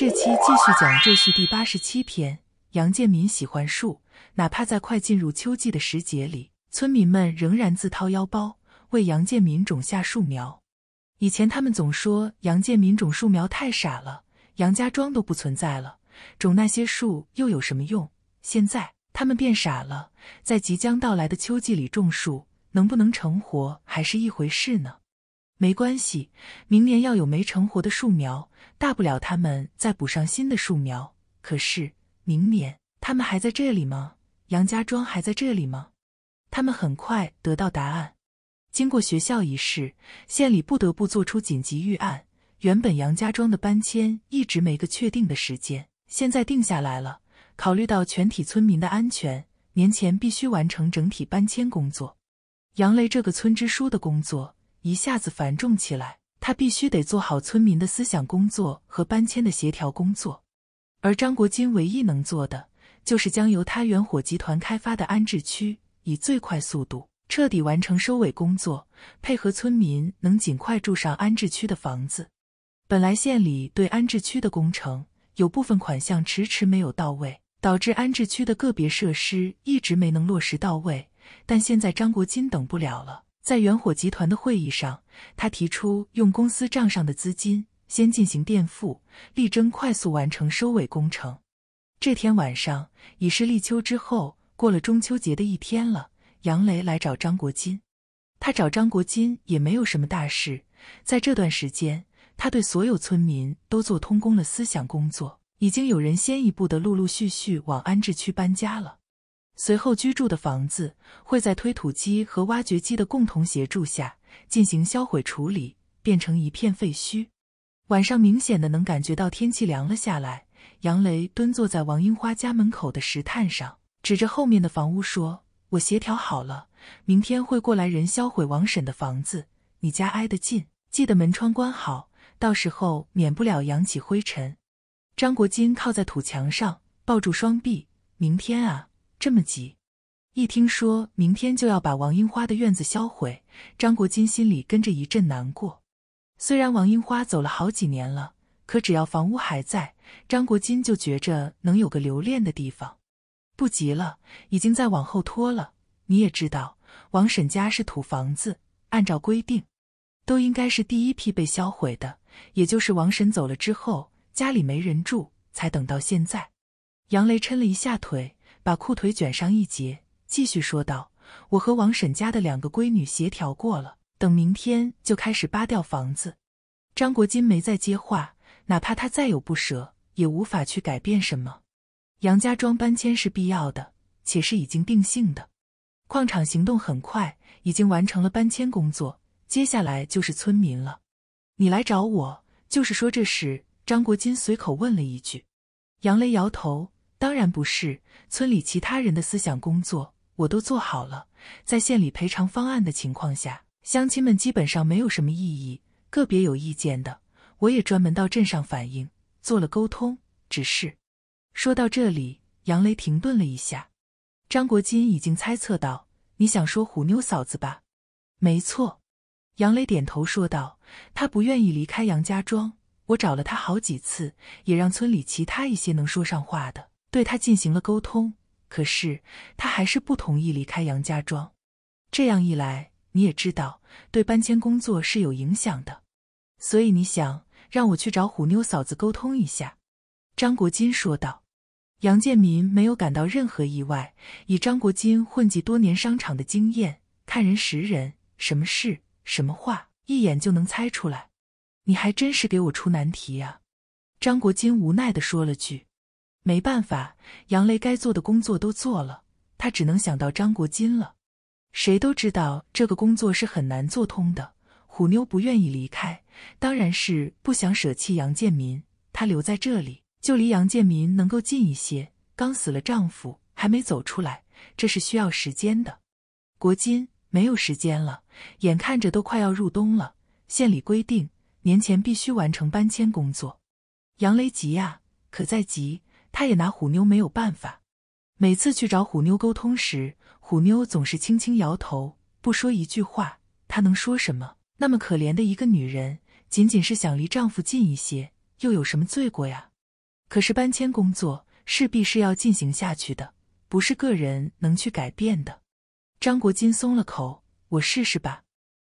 这期继续讲《赘婿》第八十七篇。杨建民喜欢树，哪怕在快进入秋季的时节里，村民们仍然自掏腰包为杨建民种下树苗。以前他们总说杨建民种树苗太傻了，杨家庄都不存在了，种那些树又有什么用？现在他们变傻了，在即将到来的秋季里种树，能不能成活还是一回事呢？没关系，明年要有没成活的树苗，大不了他们再补上新的树苗。可是明年他们还在这里吗？杨家庄还在这里吗？他们很快得到答案。经过学校一事，县里不得不做出紧急预案。原本杨家庄的搬迁一直没个确定的时间，现在定下来了。考虑到全体村民的安全，年前必须完成整体搬迁工作。杨雷这个村支书的工作。一下子繁重起来，他必须得做好村民的思想工作和搬迁的协调工作。而张国金唯一能做的，就是将由他元火集团开发的安置区以最快速度彻底完成收尾工作，配合村民能尽快住上安置区的房子。本来县里对安置区的工程有部分款项迟迟没有到位，导致安置区的个别设施一直没能落实到位。但现在张国金等不了了。在元火集团的会议上，他提出用公司账上的资金先进行垫付，力争快速完成收尾工程。这天晚上已是立秋之后，过了中秋节的一天了。杨雷来找张国金，他找张国金也没有什么大事。在这段时间，他对所有村民都做通工的思想工作，已经有人先一步的陆陆续续往安置区搬家了。随后居住的房子会在推土机和挖掘机的共同协助下进行销毁处理，变成一片废墟。晚上明显的能感觉到天气凉了下来。杨雷蹲坐在王樱花家门口的石炭上，指着后面的房屋说：“我协调好了，明天会过来人销毁王婶的房子。你家挨得近，记得门窗关好，到时候免不了扬起灰尘。”张国金靠在土墙上，抱住双臂：“明天啊。”这么急，一听说明天就要把王樱花的院子销毁，张国金心里跟着一阵难过。虽然王樱花走了好几年了，可只要房屋还在，张国金就觉着能有个留恋的地方。不急了，已经在往后拖了。你也知道，王婶家是土房子，按照规定，都应该是第一批被销毁的，也就是王婶走了之后，家里没人住，才等到现在。杨雷抻了一下腿。把裤腿卷上一截，继续说道：“我和王婶家的两个闺女协调过了，等明天就开始扒掉房子。”张国金没再接话，哪怕他再有不舍，也无法去改变什么。杨家庄搬迁是必要的，且是已经定性的。矿场行动很快，已经完成了搬迁工作，接下来就是村民了。你来找我，就是说这事？张国金随口问了一句。杨雷摇头。当然不是，村里其他人的思想工作我都做好了。在县里赔偿方案的情况下，乡亲们基本上没有什么异议，个别有意见的，我也专门到镇上反映，做了沟通。只是，说到这里，杨雷停顿了一下。张国金已经猜测到，你想说虎妞嫂子吧？没错，杨雷点头说道：“他不愿意离开杨家庄，我找了他好几次，也让村里其他一些能说上话的。”对他进行了沟通，可是他还是不同意离开杨家庄。这样一来，你也知道，对搬迁工作是有影响的。所以你想让我去找虎妞嫂子沟通一下。”张国金说道。杨建民没有感到任何意外。以张国金混迹多年商场的经验，看人识人，什么事、什么话，一眼就能猜出来。你还真是给我出难题啊！”张国金无奈的说了句。没办法，杨雷该做的工作都做了，他只能想到张国金了。谁都知道这个工作是很难做通的。虎妞不愿意离开，当然是不想舍弃杨建民。她留在这里，就离杨建民能够近一些。刚死了丈夫，还没走出来，这是需要时间的。国金没有时间了，眼看着都快要入冬了，县里规定年前必须完成搬迁工作。杨雷急呀，可再急。他也拿虎妞没有办法。每次去找虎妞沟通时，虎妞总是轻轻摇头，不说一句话。她能说什么？那么可怜的一个女人，仅仅是想离丈夫近一些，又有什么罪过呀？可是搬迁工作势必是要进行下去的，不是个人能去改变的。张国金松了口：“我试试吧。”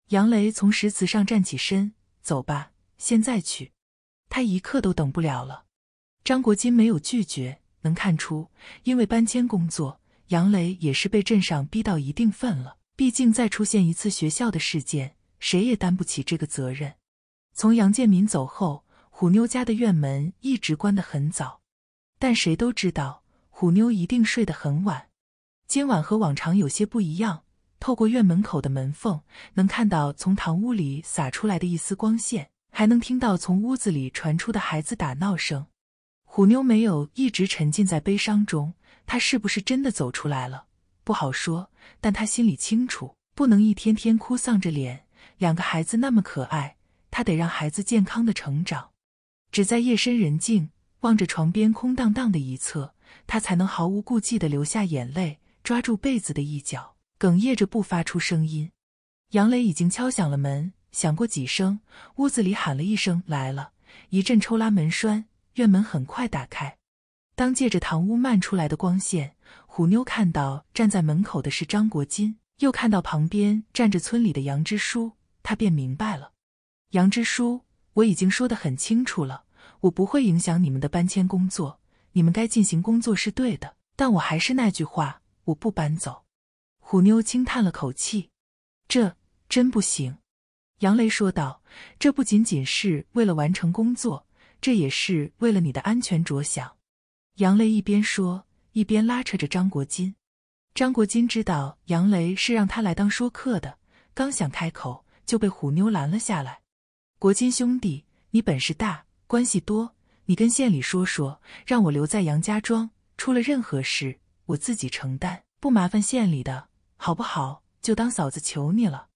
杨雷从石子上站起身：“走吧，现在去。他一刻都等不了了。”张国金没有拒绝，能看出，因为搬迁工作，杨雷也是被镇上逼到一定份了。毕竟再出现一次学校的事件，谁也担不起这个责任。从杨建民走后，虎妞家的院门一直关得很早，但谁都知道，虎妞一定睡得很晚。今晚和往常有些不一样，透过院门口的门缝，能看到从堂屋里洒出来的一丝光线，还能听到从屋子里传出的孩子打闹声。虎妞没有一直沉浸在悲伤中，她是不是真的走出来了？不好说。但她心里清楚，不能一天天哭丧着脸。两个孩子那么可爱，她得让孩子健康的成长。只在夜深人静，望着床边空荡荡的一侧，她才能毫无顾忌地流下眼泪，抓住被子的一角，哽咽着不发出声音。杨磊已经敲响了门，响过几声，屋子里喊了一声“来了”，一阵抽拉门栓。院门很快打开，当借着堂屋漫出来的光线，虎妞看到站在门口的是张国金，又看到旁边站着村里的杨支书，他便明白了。杨支书，我已经说得很清楚了，我不会影响你们的搬迁工作，你们该进行工作是对的，但我还是那句话，我不搬走。虎妞轻叹了口气，这真不行。杨雷说道：“这不仅仅是为了完成工作。”这也是为了你的安全着想，杨雷一边说一边拉扯着张国金。张国金知道杨雷是让他来当说客的，刚想开口就被虎妞拦了下来。国金兄弟，你本事大，关系多，你跟县里说说，让我留在杨家庄，出了任何事我自己承担，不麻烦县里的，好不好？就当嫂子求你了。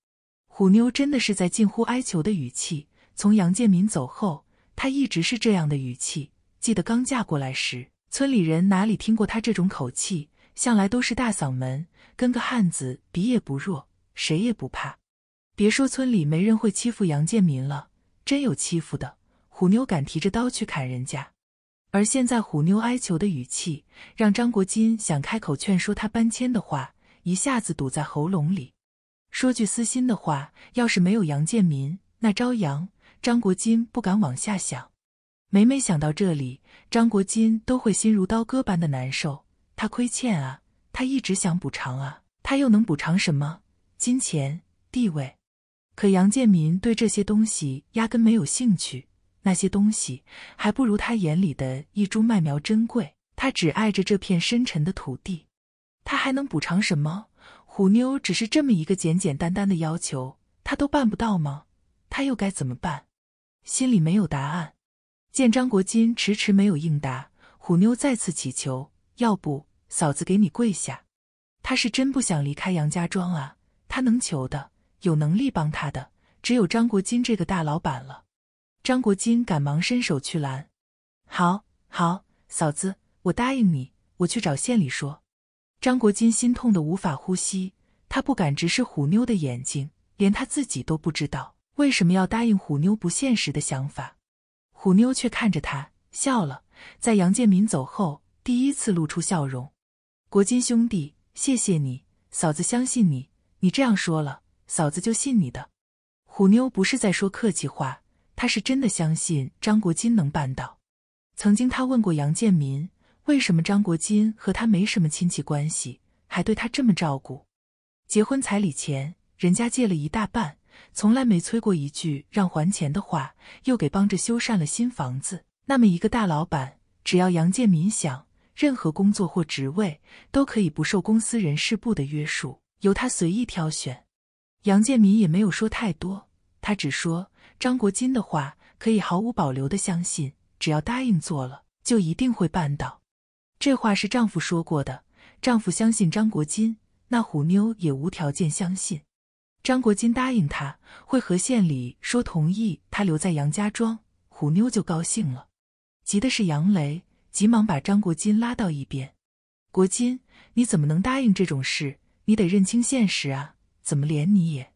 虎妞真的是在近乎哀求的语气。从杨建民走后。他一直是这样的语气。记得刚嫁过来时，村里人哪里听过他这种口气？向来都是大嗓门，跟个汉子比也不弱，谁也不怕。别说村里没人会欺负杨建民了，真有欺负的，虎妞敢提着刀去砍人家。而现在，虎妞哀求的语气让张国金想开口劝说他搬迁的话，一下子堵在喉咙里。说句私心的话，要是没有杨建民，那朝阳……张国金不敢往下想，每每想到这里，张国金都会心如刀割般的难受。他亏欠啊，他一直想补偿啊，他又能补偿什么？金钱、地位？可杨建民对这些东西压根没有兴趣，那些东西还不如他眼里的一株麦苗珍贵。他只爱着这片深沉的土地。他还能补偿什么？虎妞只是这么一个简简单单的要求，他都办不到吗？他又该怎么办？心里没有答案，见张国金迟迟没有应答，虎妞再次乞求：“要不，嫂子给你跪下。”他是真不想离开杨家庄啊！他能求的、有能力帮他的，只有张国金这个大老板了。张国金赶忙伸手去拦：“好好，嫂子，我答应你，我去找县里说。”张国金心痛的无法呼吸，他不敢直视虎妞的眼睛，连他自己都不知道。为什么要答应虎妞不现实的想法？虎妞却看着他笑了，在杨建民走后，第一次露出笑容。国金兄弟，谢谢你，嫂子相信你，你这样说了，嫂子就信你的。虎妞不是在说客气话，她是真的相信张国金能办到。曾经他问过杨建民，为什么张国金和他没什么亲戚关系，还对他这么照顾？结婚彩礼钱，人家借了一大半。从来没催过一句让还钱的话，又给帮着修缮了新房子。那么一个大老板，只要杨建民想，任何工作或职位都可以不受公司人事部的约束，由他随意挑选。杨建民也没有说太多，他只说张国金的话可以毫无保留的相信，只要答应做了，就一定会办到。这话是丈夫说过的，丈夫相信张国金，那虎妞也无条件相信。张国金答应他，会和县里说同意他留在杨家庄，虎妞就高兴了。急的是杨雷，急忙把张国金拉到一边：“国金，你怎么能答应这种事？你得认清现实啊！怎么连你也……”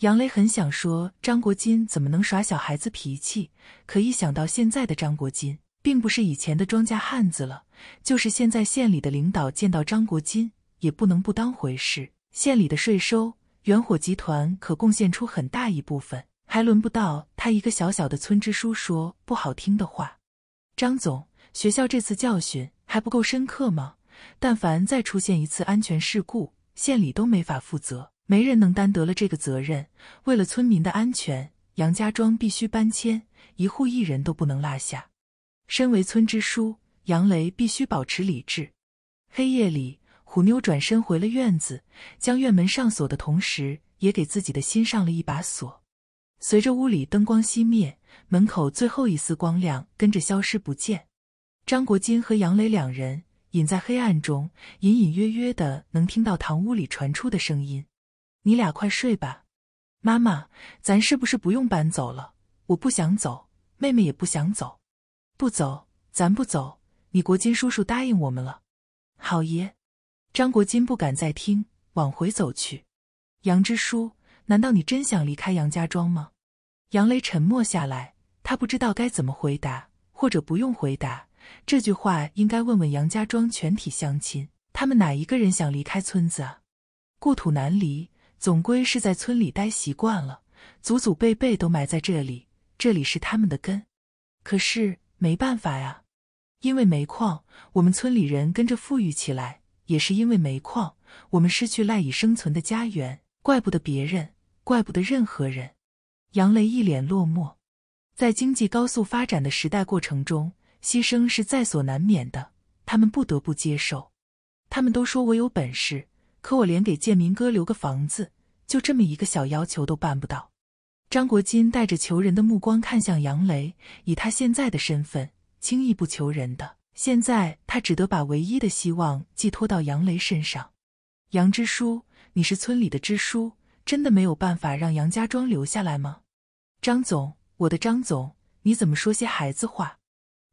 杨雷很想说：“张国金怎么能耍小孩子脾气？”可一想到现在的张国金并不是以前的庄稼汉子了，就是现在县里的领导见到张国金也不能不当回事。县里的税收。元火集团可贡献出很大一部分，还轮不到他一个小小的村支书说不好听的话。张总，学校这次教训还不够深刻吗？但凡再出现一次安全事故，县里都没法负责，没人能担得了这个责任。为了村民的安全，杨家庄必须搬迁，一户一人都不能落下。身为村支书，杨雷必须保持理智。黑夜里。虎妞转身回了院子，将院门上锁的同时，也给自己的心上了一把锁。随着屋里灯光熄灭，门口最后一丝光亮跟着消失不见。张国金和杨磊两人隐在黑暗中，隐隐约约的能听到堂屋里传出的声音：“你俩快睡吧。”“妈妈，咱是不是不用搬走了？”“我不想走，妹妹也不想走。”“不走，咱不走。你国金叔叔答应我们了，好爷。”张国金不敢再听，往回走去。杨支书，难道你真想离开杨家庄吗？杨雷沉默下来，他不知道该怎么回答，或者不用回答。这句话应该问问杨家庄全体乡亲，他们哪一个人想离开村子啊？故土难离，总归是在村里待习惯了，祖祖辈辈都埋在这里，这里是他们的根。可是没办法呀，因为煤矿，我们村里人跟着富裕起来。也是因为煤矿，我们失去赖以生存的家园，怪不得别人，怪不得任何人。杨雷一脸落寞，在经济高速发展的时代过程中，牺牲是在所难免的，他们不得不接受。他们都说我有本事，可我连给建民哥留个房子，就这么一个小要求都办不到。张国金带着求人的目光看向杨雷，以他现在的身份，轻易不求人的。现在他只得把唯一的希望寄托到杨雷身上。杨支书，你是村里的支书，真的没有办法让杨家庄留下来吗？张总，我的张总，你怎么说些孩子话？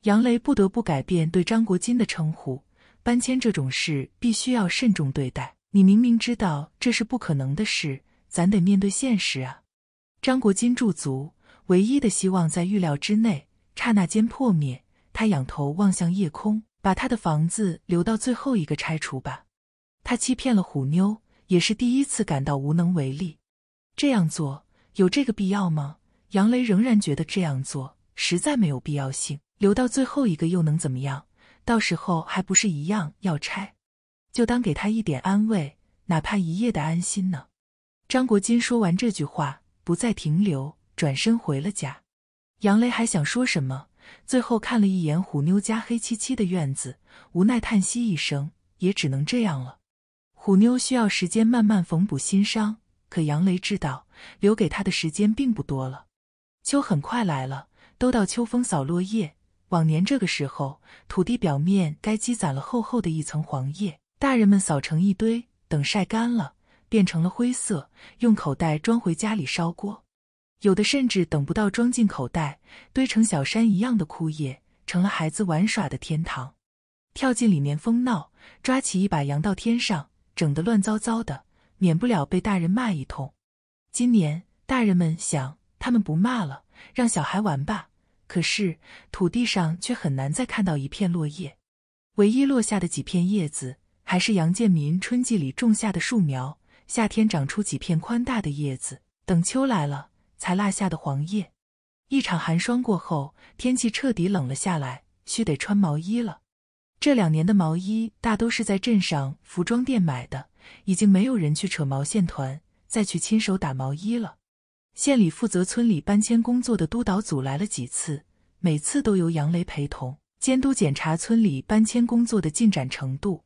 杨雷不得不改变对张国金的称呼。搬迁这种事必须要慎重对待。你明明知道这是不可能的事，咱得面对现实啊！张国金驻足，唯一的希望在预料之内，刹那间破灭。他仰头望向夜空，把他的房子留到最后一个拆除吧。他欺骗了虎妞，也是第一次感到无能为力。这样做有这个必要吗？杨雷仍然觉得这样做实在没有必要性。留到最后一个又能怎么样？到时候还不是一样要拆？就当给他一点安慰，哪怕一夜的安心呢。张国金说完这句话，不再停留，转身回了家。杨雷还想说什么？最后看了一眼虎妞家黑漆漆的院子，无奈叹息一声，也只能这样了。虎妞需要时间慢慢缝补心伤，可杨雷知道留给他的时间并不多了。秋很快来了，都到秋风扫落叶。往年这个时候，土地表面该积攒了厚厚的一层黄叶，大人们扫成一堆，等晒干了，变成了灰色，用口袋装回家里烧锅。有的甚至等不到装进口袋，堆成小山一样的枯叶，成了孩子玩耍的天堂。跳进里面疯闹，抓起一把扬到天上，整得乱糟糟的，免不了被大人骂一通。今年大人们想，他们不骂了，让小孩玩吧。可是土地上却很难再看到一片落叶，唯一落下的几片叶子，还是杨建民春季里种下的树苗，夏天长出几片宽大的叶子，等秋来了。才落下的黄叶，一场寒霜过后，天气彻底冷了下来，需得穿毛衣了。这两年的毛衣大都是在镇上服装店买的，已经没有人去扯毛线团，再去亲手打毛衣了。县里负责村里搬迁工作的督导组来了几次，每次都由杨雷陪同，监督检查村里搬迁工作的进展程度。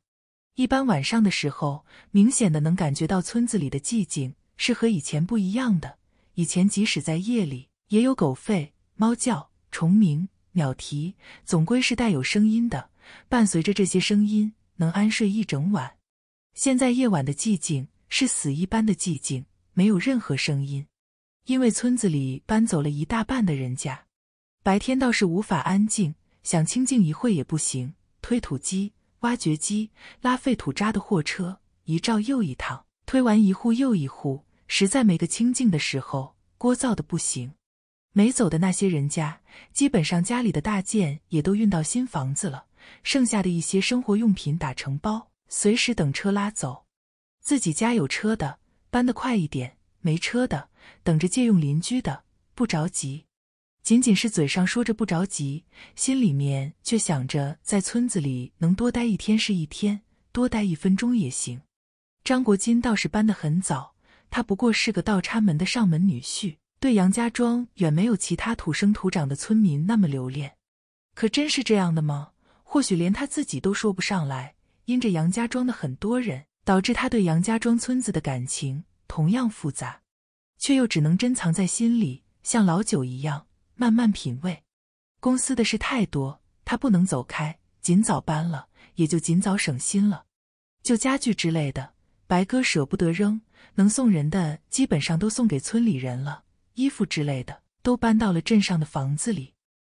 一般晚上的时候，明显的能感觉到村子里的寂静是和以前不一样的。以前，即使在夜里，也有狗吠、猫叫、虫鸣、鸟啼，总归是带有声音的。伴随着这些声音，能安睡一整晚。现在夜晚的寂静是死一般的寂静，没有任何声音。因为村子里搬走了一大半的人家，白天倒是无法安静，想清静一会也不行。推土机、挖掘机、拉废土渣的货车一照又一趟，推完一户又一户。实在没个清静的时候，聒噪的不行。没走的那些人家，基本上家里的大件也都运到新房子了，剩下的一些生活用品打成包，随时等车拉走。自己家有车的，搬得快一点；没车的，等着借用邻居的，不着急。仅仅是嘴上说着不着急，心里面却想着在村子里能多待一天是一天，多待一分钟也行。张国金倒是搬得很早。他不过是个倒插门的上门女婿，对杨家庄远没有其他土生土长的村民那么留恋。可真是这样的吗？或许连他自己都说不上来。因着杨家庄的很多人，导致他对杨家庄村子的感情同样复杂，却又只能珍藏在心里，像老酒一样慢慢品味。公司的事太多，他不能走开。尽早搬了，也就尽早省心了。就家具之类的。白哥舍不得扔，能送人的基本上都送给村里人了。衣服之类的都搬到了镇上的房子里，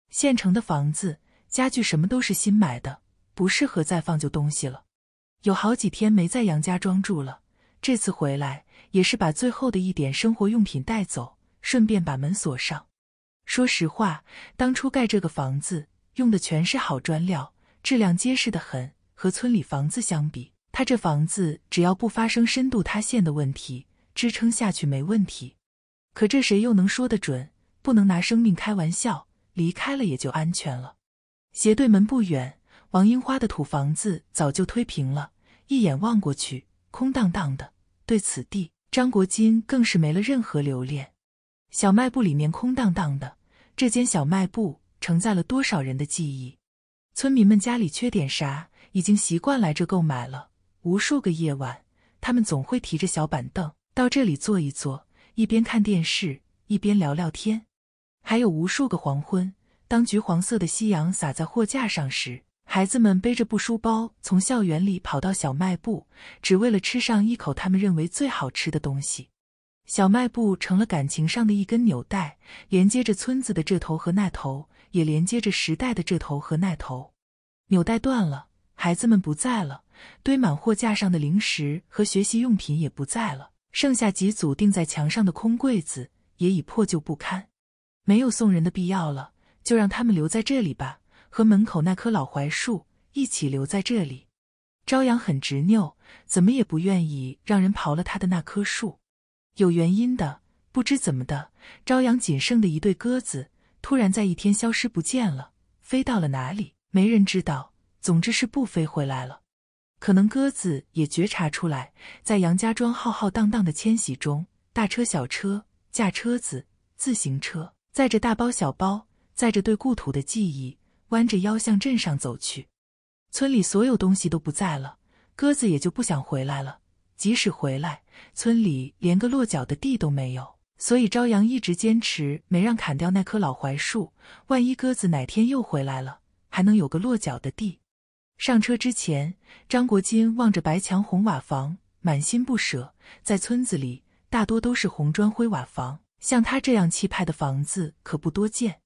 县城的房子，家具什么都是新买的，不适合再放旧东西了。有好几天没在杨家庄住了，这次回来也是把最后的一点生活用品带走，顺便把门锁上。说实话，当初盖这个房子用的全是好砖料，质量结实的很，和村里房子相比。他这房子只要不发生深度塌陷的问题，支撑下去没问题。可这谁又能说得准？不能拿生命开玩笑，离开了也就安全了。斜对门不远，王樱花的土房子早就推平了，一眼望过去空荡荡的。对此地，张国金更是没了任何留恋。小卖部里面空荡荡的，这间小卖部承载了多少人的记忆？村民们家里缺点啥，已经习惯来这购买了。无数个夜晚，他们总会提着小板凳到这里坐一坐，一边看电视，一边聊聊天。还有无数个黄昏，当橘黄色的夕阳洒在货架上时，孩子们背着布书包从校园里跑到小卖部，只为了吃上一口他们认为最好吃的东西。小卖部成了感情上的一根纽带，连接着村子的这头和那头，也连接着时代的这头和那头。纽带断了，孩子们不在了。堆满货架上的零食和学习用品也不在了，剩下几组钉在墙上的空柜子也已破旧不堪，没有送人的必要了，就让他们留在这里吧，和门口那棵老槐树一起留在这里。朝阳很执拗，怎么也不愿意让人刨了他的那棵树，有原因的。不知怎么的，朝阳仅剩的一对鸽子突然在一天消失不见了，飞到了哪里，没人知道。总之是不飞回来了。可能鸽子也觉察出来，在杨家庄浩浩荡荡的迁徙中，大车、小车、驾车子、自行车，载着大包小包，载着对故土的记忆，弯着腰向镇上走去。村里所有东西都不在了，鸽子也就不想回来了。即使回来，村里连个落脚的地都没有。所以朝阳一直坚持没让砍掉那棵老槐树。万一鸽子哪天又回来了，还能有个落脚的地。上车之前，张国金望着白墙红瓦房，满心不舍。在村子里，大多都是红砖灰瓦房，像他这样气派的房子可不多见。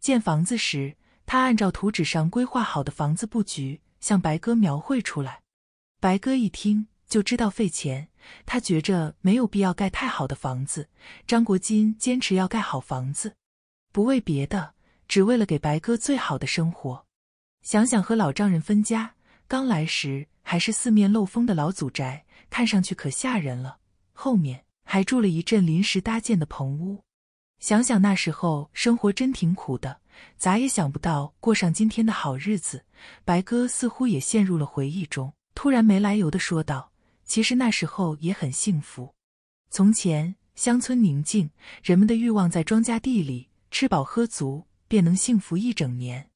建房子时，他按照图纸上规划好的房子布局向白哥描绘出来。白哥一听就知道费钱，他觉着没有必要盖太好的房子。张国金坚持要盖好房子，不为别的，只为了给白哥最好的生活。想想和老丈人分家，刚来时还是四面漏风的老祖宅，看上去可吓人了。后面还住了一阵临时搭建的棚屋。想想那时候生活真挺苦的，咋也想不到过上今天的好日子。白哥似乎也陷入了回忆中，突然没来由的说道：“其实那时候也很幸福。从前乡村宁静，人们的欲望在庄稼地里吃饱喝足，便能幸福一整年。”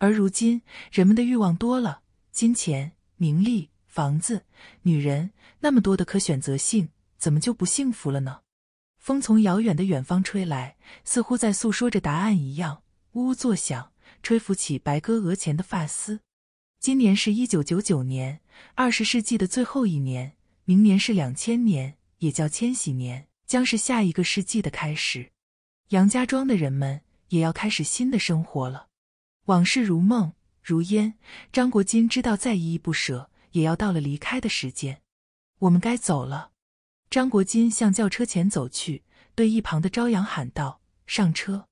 而如今，人们的欲望多了，金钱、名利、房子、女人，那么多的可选择性，怎么就不幸福了呢？风从遥远的远方吹来，似乎在诉说着答案一样，呜呜作响，吹拂起白鸽额前的发丝。今年是一九九九年，二十世纪的最后一年，明年是两千年，也叫千禧年，将是下一个世纪的开始。杨家庄的人们也要开始新的生活了。往事如梦如烟，张国金知道再依依不舍，也要到了离开的时间。我们该走了。张国金向轿车前走去，对一旁的朝阳喊道：“上车。”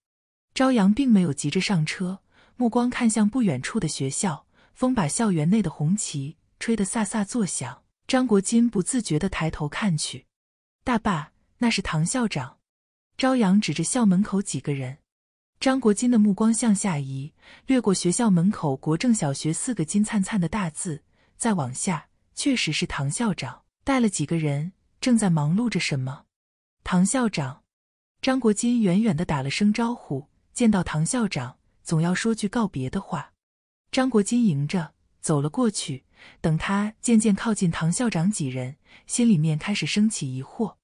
朝阳并没有急着上车，目光看向不远处的学校。风把校园内的红旗吹得飒飒作响。张国金不自觉的抬头看去，大爸，那是唐校长。朝阳指着校门口几个人。张国金的目光向下移，掠过学校门口“国政小学”四个金灿灿的大字，再往下，确实是唐校长带了几个人，正在忙碌着什么。唐校长，张国金远远的打了声招呼。见到唐校长，总要说句告别的话。张国金迎着走了过去。等他渐渐靠近唐校长几人，心里面开始升起疑惑。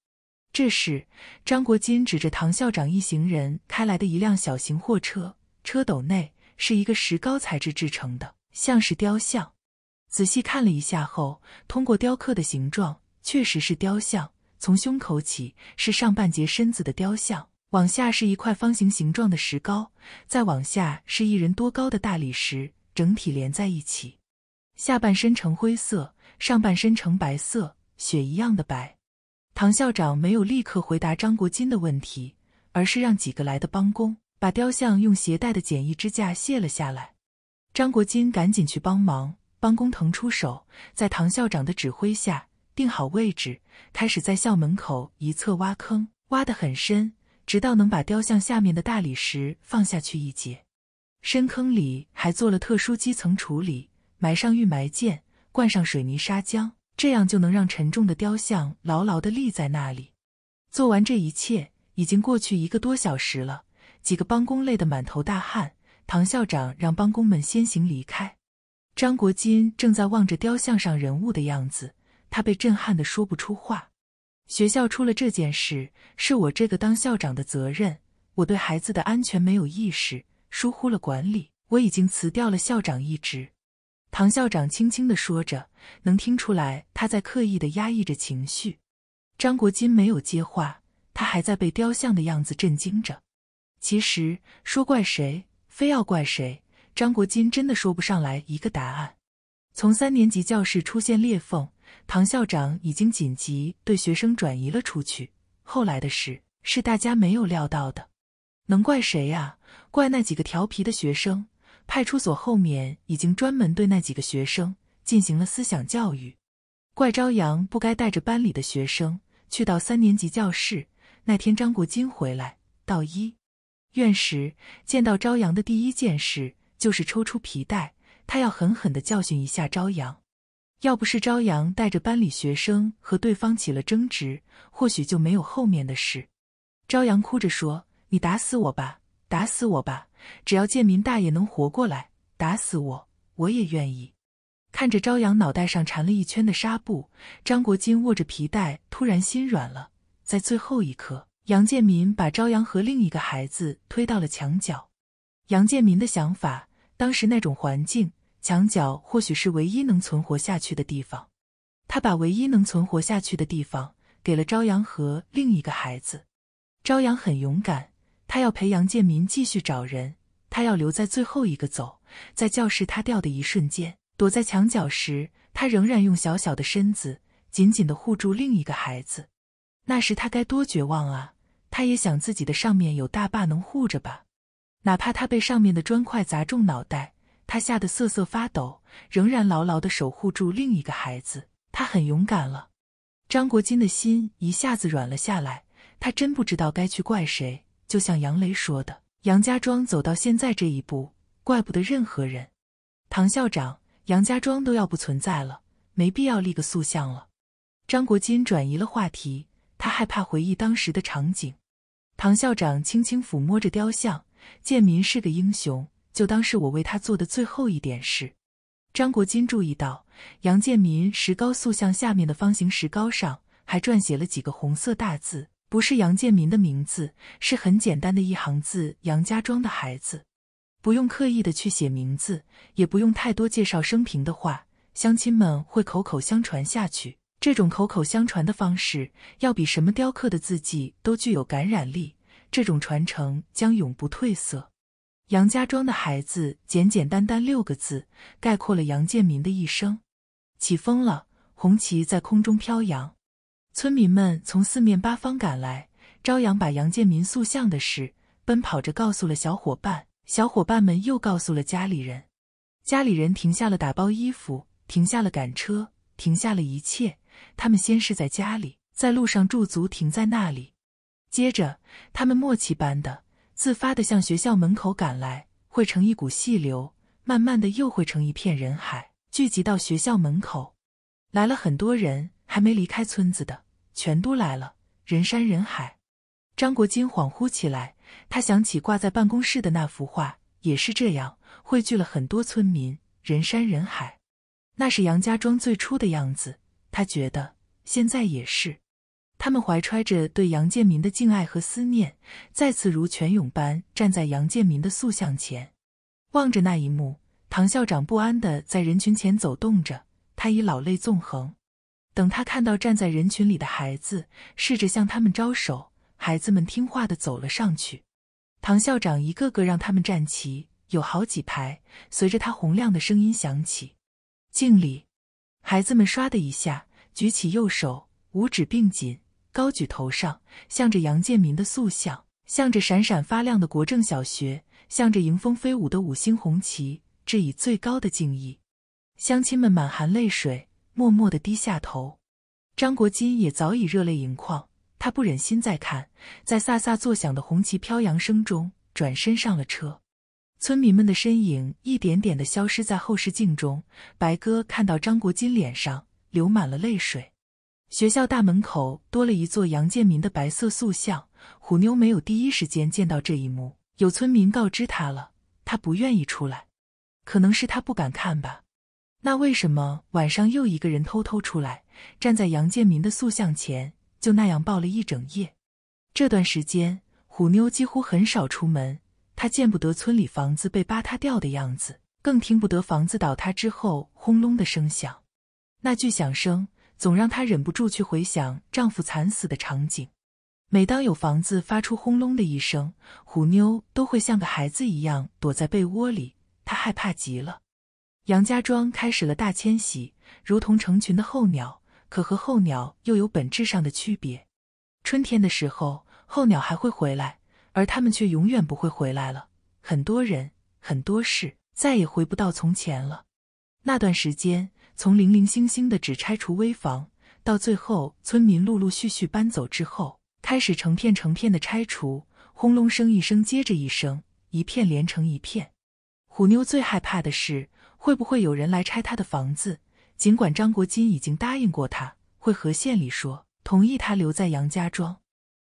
这时，张国金指着唐校长一行人开来的一辆小型货车，车斗内是一个石膏材质制成的，像是雕像。仔细看了一下后，通过雕刻的形状，确实是雕像。从胸口起是上半截身子的雕像，往下是一块方形形状的石膏，再往下是一人多高的大理石，整体连在一起。下半身呈灰色，上半身呈白色，雪一样的白。唐校长没有立刻回答张国金的问题，而是让几个来的帮工把雕像用携带的简易支架卸了下来。张国金赶紧去帮忙，帮工腾出手，在唐校长的指挥下定好位置，开始在校门口一侧挖坑，挖得很深，直到能把雕像下面的大理石放下去一截。深坑里还做了特殊基层处理，埋上预埋件，灌上水泥砂浆。这样就能让沉重的雕像牢牢地立在那里。做完这一切，已经过去一个多小时了。几个帮工累得满头大汗。唐校长让帮工们先行离开。张国金正在望着雕像上人物的样子，他被震撼的说不出话。学校出了这件事，是我这个当校长的责任。我对孩子的安全没有意识，疏忽了管理。我已经辞掉了校长一职。唐校长轻轻地说着，能听出来他在刻意的压抑着情绪。张国金没有接话，他还在被雕像的样子震惊着。其实说怪谁，非要怪谁，张国金真的说不上来一个答案。从三年级教室出现裂缝，唐校长已经紧急对学生转移了出去。后来的事是大家没有料到的，能怪谁呀？怪那几个调皮的学生？派出所后面已经专门对那几个学生进行了思想教育，怪朝阳不该带着班里的学生去到三年级教室。那天张国金回来到一院时，见到朝阳的第一件事就是抽出皮带，他要狠狠的教训一下朝阳。要不是朝阳带着班里学生和对方起了争执，或许就没有后面的事。朝阳哭着说：“你打死我吧。”打死我吧！只要建民大爷能活过来，打死我我也愿意。看着朝阳脑袋上缠了一圈的纱布，张国金握着皮带，突然心软了。在最后一刻，杨建民把朝阳和另一个孩子推到了墙角。杨建民的想法，当时那种环境，墙角或许是唯一能存活下去的地方。他把唯一能存活下去的地方给了朝阳和另一个孩子。朝阳很勇敢。他要陪杨建民继续找人，他要留在最后一个走。在教室塌掉的一瞬间，躲在墙角时，他仍然用小小的身子紧紧地护住另一个孩子。那时他该多绝望啊！他也想自己的上面有大坝能护着吧，哪怕他被上面的砖块砸中脑袋，他吓得瑟瑟发抖，仍然牢牢地守护住另一个孩子。他很勇敢了。张国金的心一下子软了下来，他真不知道该去怪谁。就像杨雷说的，杨家庄走到现在这一步，怪不得任何人。唐校长，杨家庄都要不存在了，没必要立个塑像了。张国金转移了话题，他害怕回忆当时的场景。唐校长轻轻抚摸着雕像，建民是个英雄，就当是我为他做的最后一点事。张国金注意到，杨建民石膏塑像下面的方形石膏上，还撰写了几个红色大字。不是杨建民的名字，是很简单的一行字：“杨家庄的孩子”。不用刻意的去写名字，也不用太多介绍生平的话，乡亲们会口口相传下去。这种口口相传的方式，要比什么雕刻的字迹都具有感染力。这种传承将永不褪色。杨家庄的孩子，简简单单六个字，概括了杨建民的一生。起风了，红旗在空中飘扬。村民们从四面八方赶来，朝阳把杨建民塑像的事奔跑着告诉了小伙伴，小伙伴们又告诉了家里人，家里人停下了打包衣服，停下了赶车，停下了一切。他们先是在家里，在路上驻足停在那里，接着他们默契般的、自发的向学校门口赶来，汇成一股细流，慢慢的又汇成一片人海，聚集到学校门口。来了很多人，还没离开村子的。全都来了，人山人海。张国金恍惚起来，他想起挂在办公室的那幅画，也是这样，汇聚了很多村民，人山人海。那是杨家庄最初的样子，他觉得现在也是。他们怀揣着对杨建民的敬爱和思念，再次如泉涌般站在杨建民的塑像前，望着那一幕。唐校长不安的在人群前走动着，他已老泪纵横。等他看到站在人群里的孩子，试着向他们招手，孩子们听话的走了上去。唐校长一个个让他们站齐，有好几排。随着他洪亮的声音响起：“敬礼！”孩子们唰的一下举起右手，五指并紧，高举头上，向着杨建民的塑像，向着闪闪发亮的国政小学，向着迎风飞舞的五星红旗，致以最高的敬意。乡亲们满含泪水。默默的低下头，张国金也早已热泪盈眶，他不忍心再看，在飒飒作响的红旗飘扬声中，转身上了车。村民们的身影一点点的消失在后视镜中。白鸽看到张国金脸上流满了泪水。学校大门口多了一座杨建民的白色塑像。虎妞没有第一时间见到这一幕，有村民告知他了，他不愿意出来，可能是他不敢看吧。那为什么晚上又一个人偷偷出来，站在杨建民的塑像前，就那样抱了一整夜？这段时间，虎妞几乎很少出门。她见不得村里房子被扒塌掉的样子，更听不得房子倒塌之后轰隆的声响。那巨响声总让她忍不住去回想丈夫惨死的场景。每当有房子发出轰隆的一声，虎妞都会像个孩子一样躲在被窝里，她害怕极了。杨家庄开始了大迁徙，如同成群的候鸟。可和候鸟又有本质上的区别。春天的时候，候鸟还会回来，而他们却永远不会回来了。很多人，很多事，再也回不到从前了。那段时间，从零零星星的只拆除危房，到最后村民陆陆续续搬走之后，开始成片成片的拆除，轰隆声一声接着一声，一片连成一片。虎妞最害怕的是。会不会有人来拆他的房子？尽管张国金已经答应过他，会和县里说同意他留在杨家庄。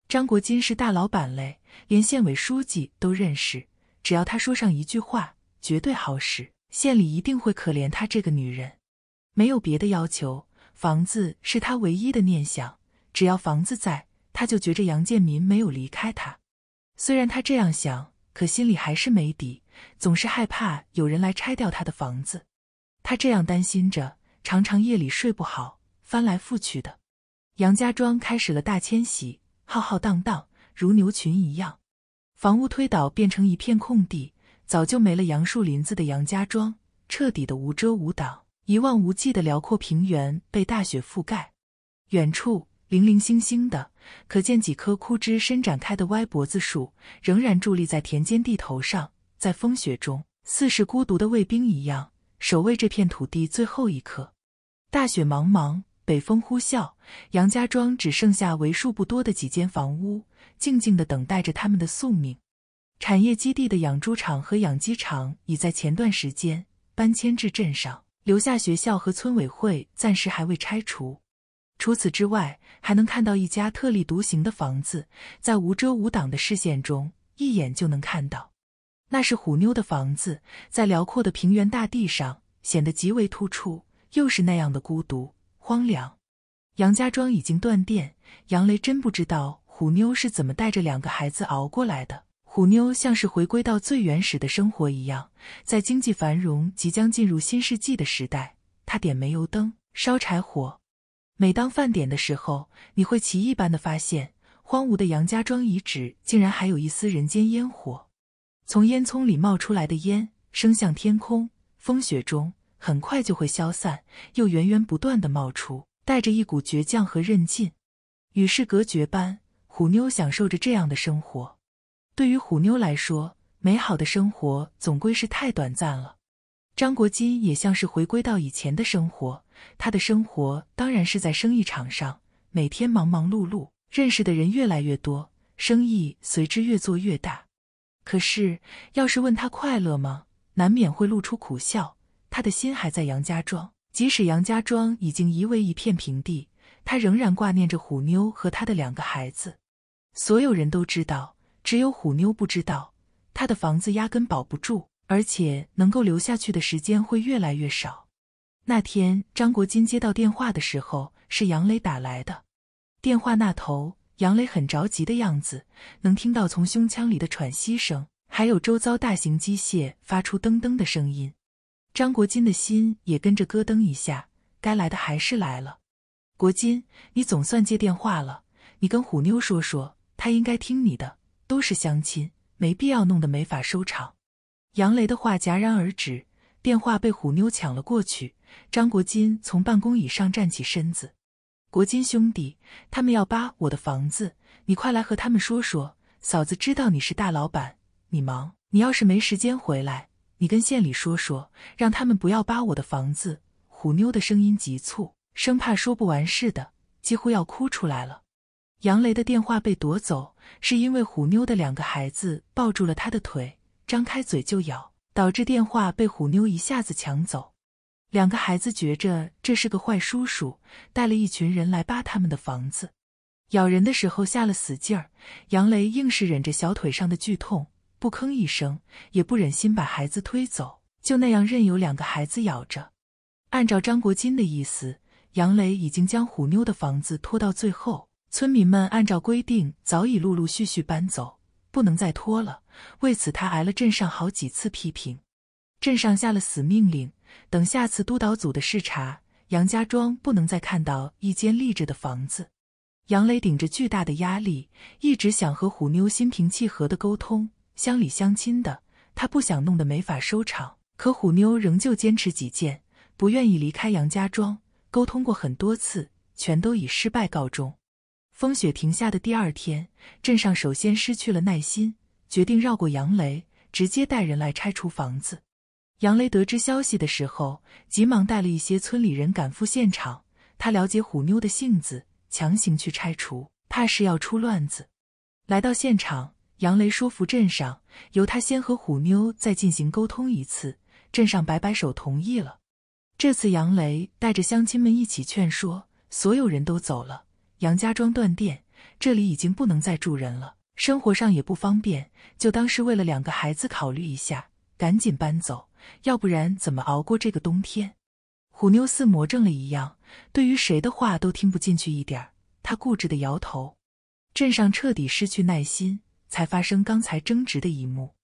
张国金是大老板嘞，连县委书记都认识，只要他说上一句话，绝对好使。县里一定会可怜他这个女人，没有别的要求，房子是他唯一的念想。只要房子在，他就觉着杨建民没有离开他。虽然他这样想。可心里还是没底，总是害怕有人来拆掉他的房子。他这样担心着，常常夜里睡不好，翻来覆去的。杨家庄开始了大迁徙，浩浩荡荡，如牛群一样。房屋推倒，变成一片空地，早就没了杨树林子的杨家庄，彻底的无遮无挡，一望无际的辽阔平原被大雪覆盖，远处。零零星星的，可见几棵枯枝伸展开的歪脖子树，仍然伫立在田间地头上，在风雪中，似是孤独的卫兵一样，守卫这片土地最后一刻。大雪茫茫，北风呼啸，杨家庄只剩下为数不多的几间房屋，静静的等待着他们的宿命。产业基地的养猪场和养鸡场已在前段时间搬迁至镇上，留下学校和村委会暂时还未拆除。除此之外，还能看到一家特立独行的房子，在无遮无挡的视线中，一眼就能看到。那是虎妞的房子，在辽阔的平原大地上显得极为突出，又是那样的孤独荒凉。杨家庄已经断电，杨雷真不知道虎妞是怎么带着两个孩子熬过来的。虎妞像是回归到最原始的生活一样，在经济繁荣即将进入新世纪的时代，她点煤油灯，烧柴火。每当饭点的时候，你会奇异般的发现，荒芜的杨家庄遗址竟然还有一丝人间烟火。从烟囱里冒出来的烟升向天空，风雪中很快就会消散，又源源不断的冒出，带着一股倔强和韧劲，与世隔绝般，虎妞享受着这样的生活。对于虎妞来说，美好的生活总归是太短暂了。张国金也像是回归到以前的生活。他的生活当然是在生意场上，每天忙忙碌碌，认识的人越来越多，生意随之越做越大。可是，要是问他快乐吗，难免会露出苦笑。他的心还在杨家庄，即使杨家庄已经夷为一片平地，他仍然挂念着虎妞和他的两个孩子。所有人都知道，只有虎妞不知道，他的房子压根保不住，而且能够留下去的时间会越来越少。那天张国金接到电话的时候，是杨磊打来的。电话那头，杨磊很着急的样子，能听到从胸腔里的喘息声，还有周遭大型机械发出噔噔的声音。张国金的心也跟着咯噔一下，该来的还是来了。国金，你总算接电话了。你跟虎妞说说，她应该听你的。都是相亲，没必要弄得没法收场。杨雷的话戛然而止，电话被虎妞抢了过去。张国金从办公椅上站起身子，国金兄弟，他们要扒我的房子，你快来和他们说说。嫂子知道你是大老板，你忙，你要是没时间回来，你跟县里说说，让他们不要扒我的房子。虎妞的声音急促，生怕说不完似的，几乎要哭出来了。杨雷的电话被夺走，是因为虎妞的两个孩子抱住了他的腿，张开嘴就咬，导致电话被虎妞一下子抢走。两个孩子觉着这是个坏叔叔，带了一群人来扒他们的房子。咬人的时候下了死劲儿，杨雷硬是忍着小腿上的剧痛，不吭一声，也不忍心把孩子推走，就那样任由两个孩子咬着。按照张国金的意思，杨雷已经将虎妞的房子拖到最后，村民们按照规定早已陆陆续续搬走，不能再拖了。为此，他挨了镇上好几次批评，镇上下了死命令。等下次督导组的视察，杨家庄不能再看到一间立着的房子。杨雷顶着巨大的压力，一直想和虎妞心平气和的沟通，乡里乡亲的，他不想弄得没法收场。可虎妞仍旧坚持己见，不愿意离开杨家庄。沟通过很多次，全都以失败告终。风雪停下的第二天，镇上首先失去了耐心，决定绕过杨雷，直接带人来拆除房子。杨雷得知消息的时候，急忙带了一些村里人赶赴现场。他了解虎妞的性子，强行去拆除，怕是要出乱子。来到现场，杨雷说服镇上，由他先和虎妞再进行沟通一次。镇上摆摆手同意了。这次，杨雷带着乡亲们一起劝说，所有人都走了。杨家庄断电，这里已经不能再住人了，生活上也不方便，就当是为了两个孩子考虑一下，赶紧搬走。要不然怎么熬过这个冬天？虎妞似魔怔了一样，对于谁的话都听不进去一点儿。他固执的摇头。镇上彻底失去耐心，才发生刚才争执的一幕。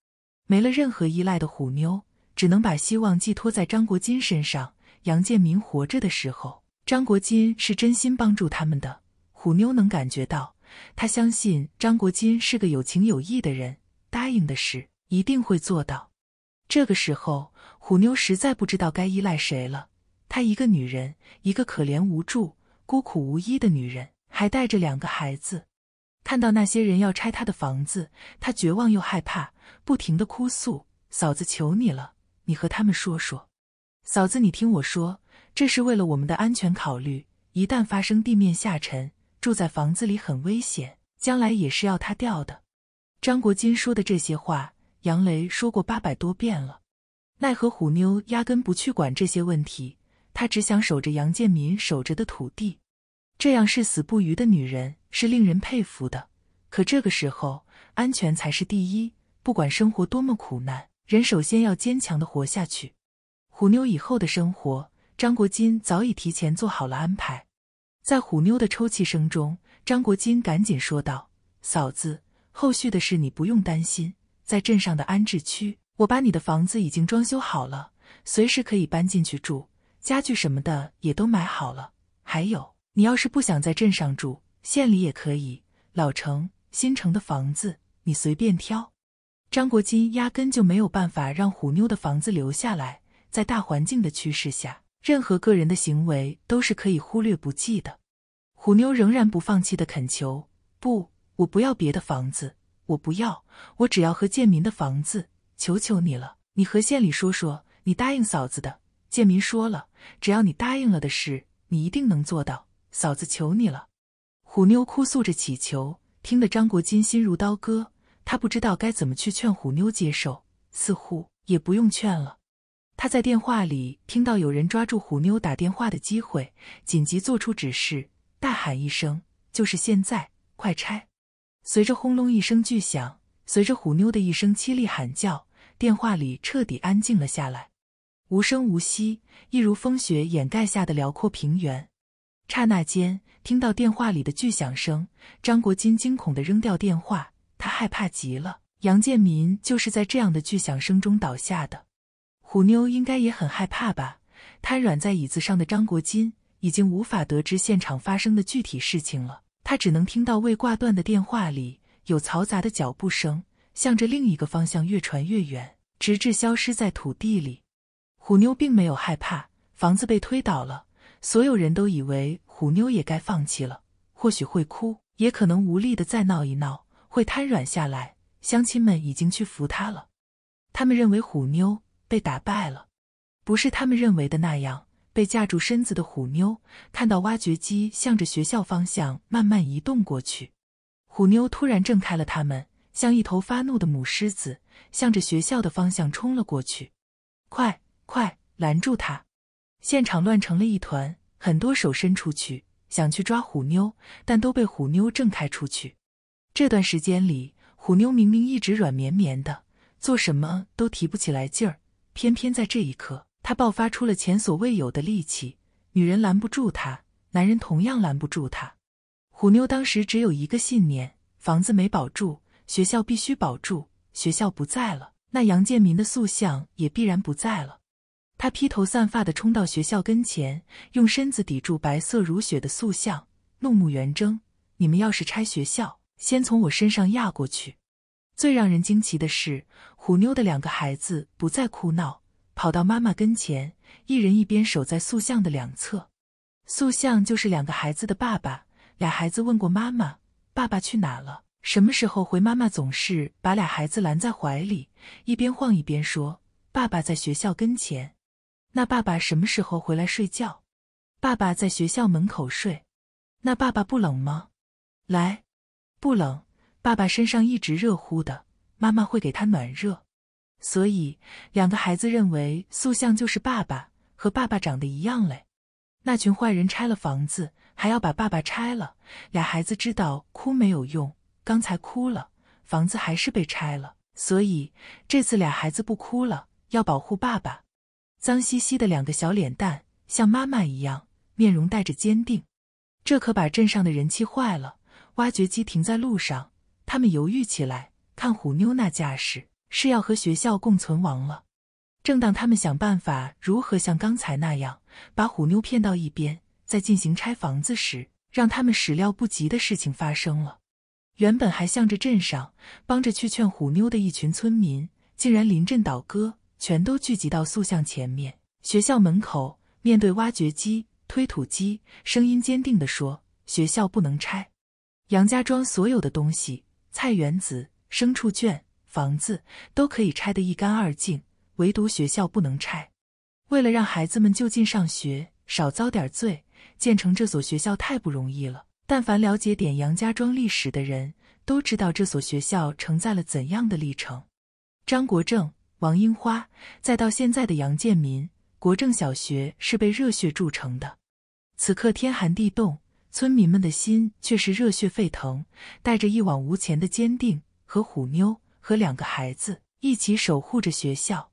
没了任何依赖的虎妞，只能把希望寄托在张国金身上。杨建民活着的时候，张国金是真心帮助他们的。虎妞能感觉到，他相信张国金是个有情有义的人，答应的事一定会做到。这个时候，虎妞实在不知道该依赖谁了。她一个女人，一个可怜无助、孤苦无依的女人，还带着两个孩子。看到那些人要拆她的房子，她绝望又害怕，不停的哭诉：“嫂子，求你了，你和他们说说。”“嫂子，你听我说，这是为了我们的安全考虑。一旦发生地面下沉，住在房子里很危险，将来也是要塌掉的。”张国金说的这些话。杨雷说过八百多遍了，奈何虎妞压根不去管这些问题，她只想守着杨建民守着的土地。这样誓死不渝的女人是令人佩服的。可这个时候，安全才是第一。不管生活多么苦难，人首先要坚强的活下去。虎妞以后的生活，张国金早已提前做好了安排。在虎妞的抽泣声中，张国金赶紧说道：“嫂子，后续的事你不用担心。”在镇上的安置区，我把你的房子已经装修好了，随时可以搬进去住，家具什么的也都买好了。还有，你要是不想在镇上住，县里也可以，老城、新城的房子你随便挑。张国金压根就没有办法让虎妞的房子留下来，在大环境的趋势下，任何个人的行为都是可以忽略不计的。虎妞仍然不放弃的恳求：“不，我不要别的房子。”我不要，我只要和建民的房子。求求你了，你和县里说说，你答应嫂子的。建民说了，只要你答应了的事，你一定能做到。嫂子，求你了。虎妞哭诉着乞求，听得张国金心如刀割。他不知道该怎么去劝虎妞接受，似乎也不用劝了。他在电话里听到有人抓住虎妞打电话的机会，紧急做出指示，大喊一声：“就是现在，快拆！”随着轰隆一声巨响，随着虎妞的一声凄厉喊叫，电话里彻底安静了下来，无声无息，一如风雪掩盖下的辽阔平原。刹那间，听到电话里的巨响声，张国金惊恐地扔掉电话，他害怕极了。杨建民就是在这样的巨响声中倒下的，虎妞应该也很害怕吧？瘫软在椅子上的张国金已经无法得知现场发生的具体事情了。他只能听到未挂断的电话里有嘈杂的脚步声，向着另一个方向越传越远，直至消失在土地里。虎妞并没有害怕，房子被推倒了，所有人都以为虎妞也该放弃了，或许会哭，也可能无力的再闹一闹，会瘫软下来。乡亲们已经去扶她了，他们认为虎妞被打败了，不是他们认为的那样。被架住身子的虎妞看到挖掘机向着学校方向慢慢移动过去，虎妞突然挣开了，他们像一头发怒的母狮子，向着学校的方向冲了过去。快快拦住他！现场乱成了一团，很多手伸出去想去抓虎妞，但都被虎妞挣开出去。这段时间里，虎妞明明一直软绵绵的，做什么都提不起来劲儿，偏偏在这一刻。他爆发出了前所未有的力气，女人拦不住他，男人同样拦不住他。虎妞当时只有一个信念：房子没保住，学校必须保住。学校不在了，那杨建民的塑像也必然不在了。他披头散发地冲到学校跟前，用身子抵住白色如雪的塑像，怒目圆睁：“你们要是拆学校，先从我身上压过去。”最让人惊奇的是，虎妞的两个孩子不再哭闹。跑到妈妈跟前，一人一边守在塑像的两侧。塑像就是两个孩子的爸爸。俩孩子问过妈妈：“爸爸去哪了？什么时候回？”妈妈总是把俩孩子拦在怀里，一边晃一边说：“爸爸在学校跟前。”“那爸爸什么时候回来睡觉？”“爸爸在学校门口睡。”“那爸爸不冷吗？”“来，不冷。爸爸身上一直热乎的，妈妈会给他暖热。”所以，两个孩子认为塑像就是爸爸，和爸爸长得一样嘞。那群坏人拆了房子，还要把爸爸拆了。俩孩子知道哭没有用，刚才哭了，房子还是被拆了。所以这次俩孩子不哭了，要保护爸爸。脏兮兮的两个小脸蛋像妈妈一样，面容带着坚定。这可把镇上的人气坏了。挖掘机停在路上，他们犹豫起来，看虎妞那架势。是要和学校共存亡了。正当他们想办法如何像刚才那样把虎妞骗到一边，再进行拆房子时，让他们始料不及的事情发生了。原本还向着镇上帮着去劝虎妞的一群村民，竟然临阵倒戈，全都聚集到塑像前面，学校门口，面对挖掘机、推土机，声音坚定地说：“学校不能拆，杨家庄所有的东西，菜园子、牲畜圈。”房子都可以拆得一干二净，唯独学校不能拆。为了让孩子们就近上学，少遭点罪，建成这所学校太不容易了。但凡了解点杨家庄历史的人都知道，这所学校承载了怎样的历程。张国政、王樱花，再到现在的杨建民，国政小学是被热血铸成的。此刻天寒地冻，村民们的心却是热血沸腾，带着一往无前的坚定和虎妞。和两个孩子一起守护着学校，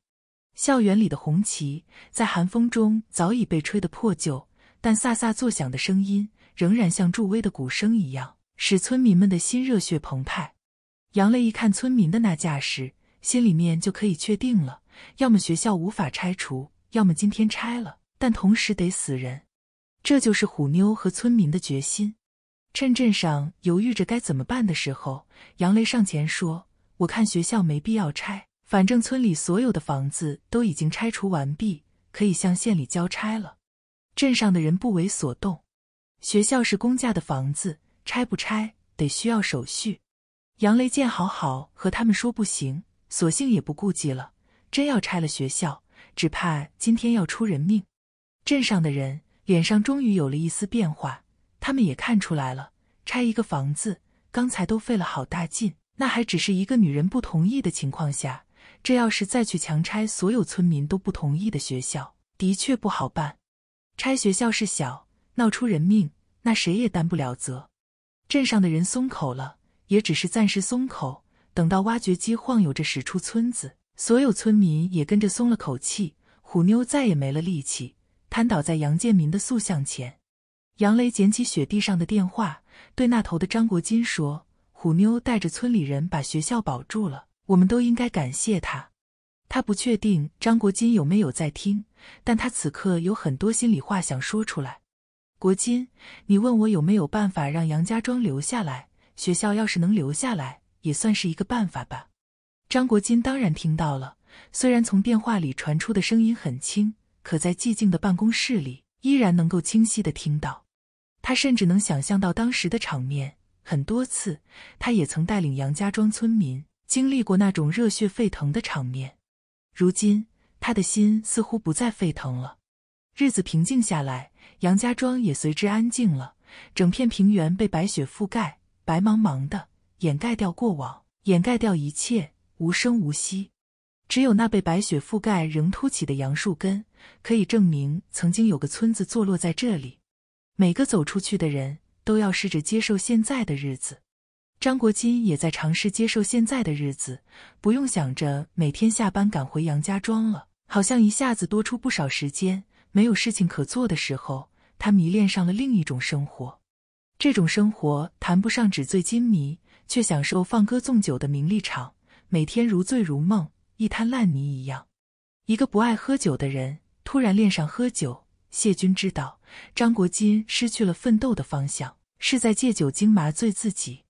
校园里的红旗在寒风中早已被吹得破旧，但飒飒作响的声音仍然像助威的鼓声一样，使村民们的心热血澎湃。杨雷一看村民的那架势，心里面就可以确定了：要么学校无法拆除，要么今天拆了，但同时得死人。这就是虎妞和村民的决心。趁镇上犹豫着该怎么办的时候，杨雷上前说。我看学校没必要拆，反正村里所有的房子都已经拆除完毕，可以向县里交差了。镇上的人不为所动，学校是公家的房子，拆不拆得需要手续。杨雷见好好和他们说不行，索性也不顾忌了，真要拆了学校，只怕今天要出人命。镇上的人脸上终于有了一丝变化，他们也看出来了，拆一个房子，刚才都费了好大劲。那还只是一个女人不同意的情况下，这要是再去强拆所有村民都不同意的学校，的确不好办。拆学校是小，闹出人命，那谁也担不了责。镇上的人松口了，也只是暂时松口。等到挖掘机晃悠着驶出村子，所有村民也跟着松了口气。虎妞再也没了力气，瘫倒在杨建民的塑像前。杨雷捡起雪地上的电话，对那头的张国金说。虎妞带着村里人把学校保住了，我们都应该感谢他。他不确定张国金有没有在听，但他此刻有很多心里话想说出来。国金，你问我有没有办法让杨家庄留下来？学校要是能留下来，也算是一个办法吧。张国金当然听到了，虽然从电话里传出的声音很轻，可在寂静的办公室里依然能够清晰的听到。他甚至能想象到当时的场面。很多次，他也曾带领杨家庄村民经历过那种热血沸腾的场面。如今，他的心似乎不再沸腾了。日子平静下来，杨家庄也随之安静了。整片平原被白雪覆盖，白茫茫的，掩盖掉过往，掩盖掉一切，无声无息。只有那被白雪覆盖仍凸起的杨树根，可以证明曾经有个村子坐落在这里。每个走出去的人。都要试着接受现在的日子。张国金也在尝试接受现在的日子，不用想着每天下班赶回杨家庄了，好像一下子多出不少时间。没有事情可做的时候，他迷恋上了另一种生活。这种生活谈不上纸醉金迷，却享受放歌纵酒的名利场，每天如醉如梦，一滩烂泥一样。一个不爱喝酒的人突然恋上喝酒，谢军知道张国金失去了奋斗的方向。是在借酒精麻醉自己。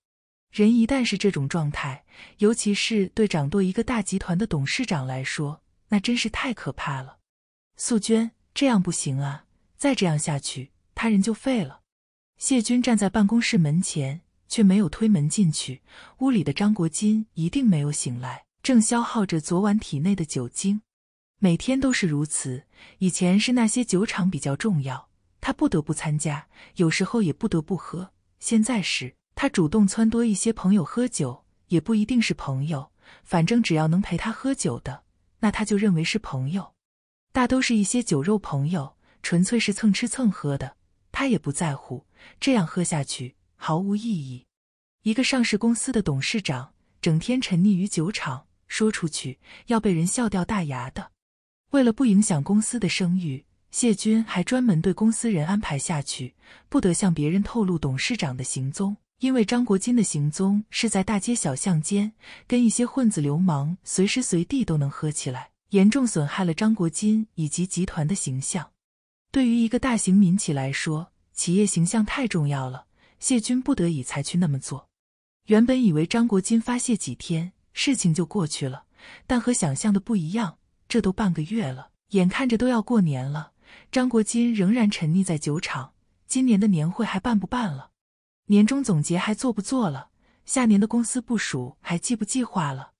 人一旦是这种状态，尤其是对掌舵一个大集团的董事长来说，那真是太可怕了。素娟，这样不行啊！再这样下去，他人就废了。谢军站在办公室门前，却没有推门进去。屋里的张国金一定没有醒来，正消耗着昨晚体内的酒精。每天都是如此。以前是那些酒厂比较重要。他不得不参加，有时候也不得不喝。现在是他主动撺掇一些朋友喝酒，也不一定是朋友，反正只要能陪他喝酒的，那他就认为是朋友。大都是一些酒肉朋友，纯粹是蹭吃蹭喝的，他也不在乎。这样喝下去毫无意义。一个上市公司的董事长整天沉溺于酒场，说出去要被人笑掉大牙的。为了不影响公司的声誉。谢军还专门对公司人安排下去，不得向别人透露董事长的行踪，因为张国金的行踪是在大街小巷间，跟一些混子流氓随时随地都能喝起来，严重损害了张国金以及集团的形象。对于一个大型民企来说，企业形象太重要了，谢军不得已才去那么做。原本以为张国金发泄几天，事情就过去了，但和想象的不一样，这都半个月了，眼看着都要过年了。张国金仍然沉溺在酒场。今年的年会还办不办了？年终总结还做不做了？下年的公司部署还计不计划了？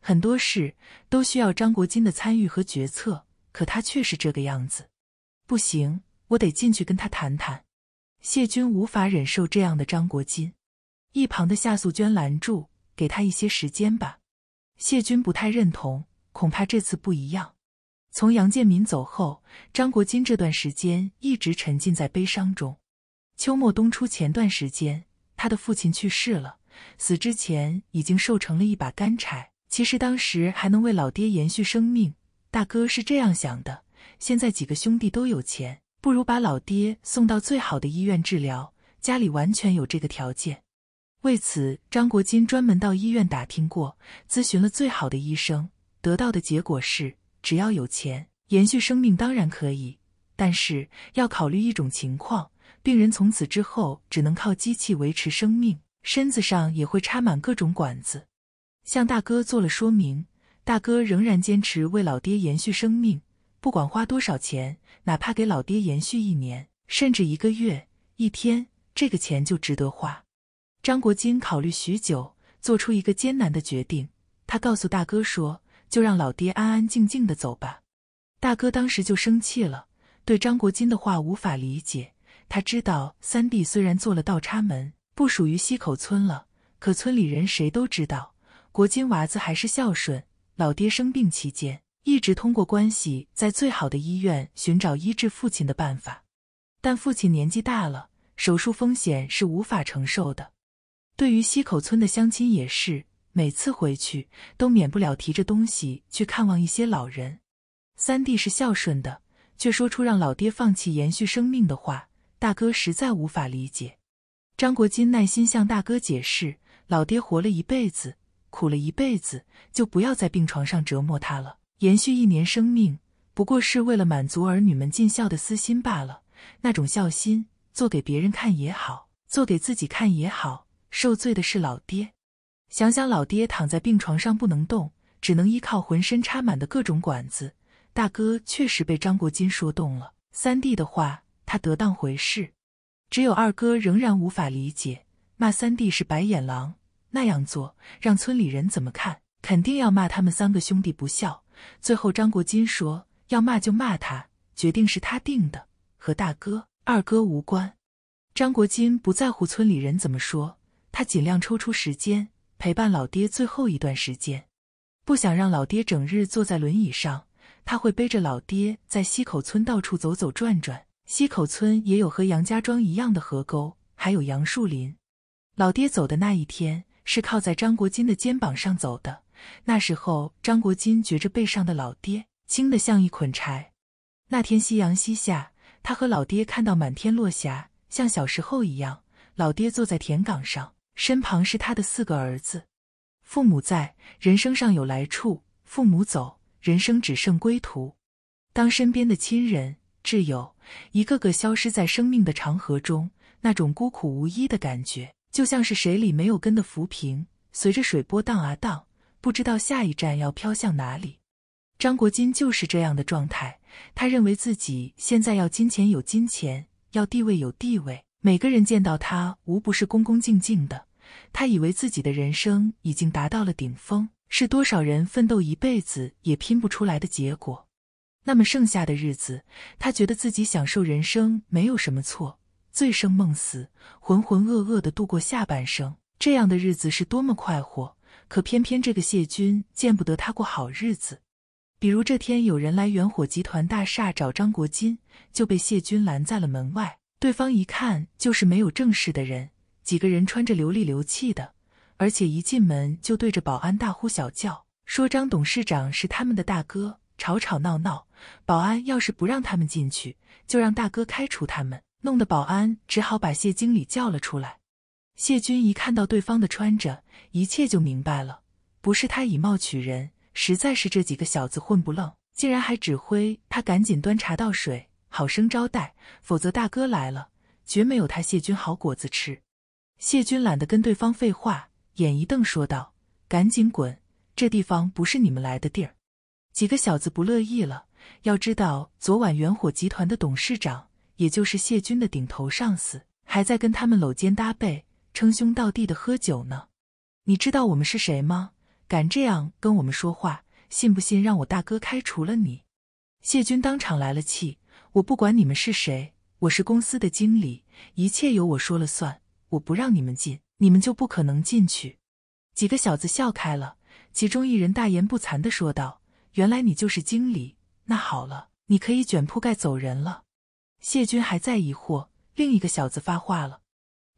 很多事都需要张国金的参与和决策，可他却是这个样子。不行，我得进去跟他谈谈。谢军无法忍受这样的张国金。一旁的夏素娟拦住：“给他一些时间吧。”谢军不太认同，恐怕这次不一样。从杨建民走后，张国金这段时间一直沉浸在悲伤中。秋末冬初，前段时间他的父亲去世了，死之前已经瘦成了一把干柴。其实当时还能为老爹延续生命，大哥是这样想的。现在几个兄弟都有钱，不如把老爹送到最好的医院治疗，家里完全有这个条件。为此，张国金专门到医院打听过，咨询了最好的医生，得到的结果是。只要有钱，延续生命当然可以，但是要考虑一种情况：病人从此之后只能靠机器维持生命，身子上也会插满各种管子。向大哥做了说明，大哥仍然坚持为老爹延续生命，不管花多少钱，哪怕给老爹延续一年，甚至一个月、一天，这个钱就值得花。张国金考虑许久，做出一个艰难的决定，他告诉大哥说。就让老爹安安静静的走吧。大哥当时就生气了，对张国金的话无法理解。他知道三弟虽然做了倒插门，不属于西口村了，可村里人谁都知道，国金娃子还是孝顺。老爹生病期间，一直通过关系在最好的医院寻找医治父亲的办法，但父亲年纪大了，手术风险是无法承受的。对于西口村的乡亲也是。每次回去都免不了提着东西去看望一些老人。三弟是孝顺的，却说出让老爹放弃延续生命的话，大哥实在无法理解。张国金耐心向大哥解释：老爹活了一辈子，苦了一辈子，就不要在病床上折磨他了。延续一年生命，不过是为了满足儿女们尽孝的私心罢了。那种孝心，做给别人看也好，做给自己看也好，受罪的是老爹。想想老爹躺在病床上不能动，只能依靠浑身插满的各种管子。大哥确实被张国金说动了，三弟的话他得当回事。只有二哥仍然无法理解，骂三弟是白眼狼，那样做让村里人怎么看？肯定要骂他们三个兄弟不孝。最后张国金说：“要骂就骂他，决定是他定的，和大哥、二哥无关。”张国金不在乎村里人怎么说，他尽量抽出时间。陪伴老爹最后一段时间，不想让老爹整日坐在轮椅上，他会背着老爹在西口村到处走走转转。西口村也有和杨家庄一样的河沟，还有杨树林。老爹走的那一天是靠在张国金的肩膀上走的，那时候张国金觉着背上的老爹轻的像一捆柴。那天夕阳西下，他和老爹看到满天落霞，像小时候一样，老爹坐在田埂上。身旁是他的四个儿子，父母在，人生尚有来处；父母走，人生只剩归途。当身边的亲人、挚友一个个消失在生命的长河中，那种孤苦无依的感觉，就像是水里没有根的浮萍，随着水波荡啊荡，不知道下一站要飘向哪里。张国金就是这样的状态。他认为自己现在要金钱有金钱，要地位有地位，每个人见到他无不是恭恭敬敬的。他以为自己的人生已经达到了顶峰，是多少人奋斗一辈子也拼不出来的结果。那么剩下的日子，他觉得自己享受人生没有什么错，醉生梦死，浑浑噩噩的度过下半生，这样的日子是多么快活。可偏偏这个谢军见不得他过好日子。比如这天，有人来元火集团大厦找张国金，就被谢军拦在了门外。对方一看就是没有正事的人。几个人穿着流里流气的，而且一进门就对着保安大呼小叫，说张董事长是他们的大哥，吵吵闹闹。保安要是不让他们进去，就让大哥开除他们。弄得保安只好把谢经理叫了出来。谢军一看到对方的穿着，一切就明白了，不是他以貌取人，实在是这几个小子混不愣，竟然还指挥他赶紧端茶倒水，好生招待，否则大哥来了，绝没有他谢军好果子吃。谢军懒得跟对方废话，眼一瞪说道：“赶紧滚，这地方不是你们来的地儿。”几个小子不乐意了。要知道，昨晚元火集团的董事长，也就是谢军的顶头上司，还在跟他们搂肩搭背、称兄道弟的喝酒呢。你知道我们是谁吗？敢这样跟我们说话，信不信让我大哥开除了你？谢军当场来了气：“我不管你们是谁，我是公司的经理，一切由我说了算。”我不让你们进，你们就不可能进去。几个小子笑开了，其中一人大言不惭的说道：“原来你就是经理，那好了，你可以卷铺盖走人了。”谢军还在疑惑，另一个小子发话了：“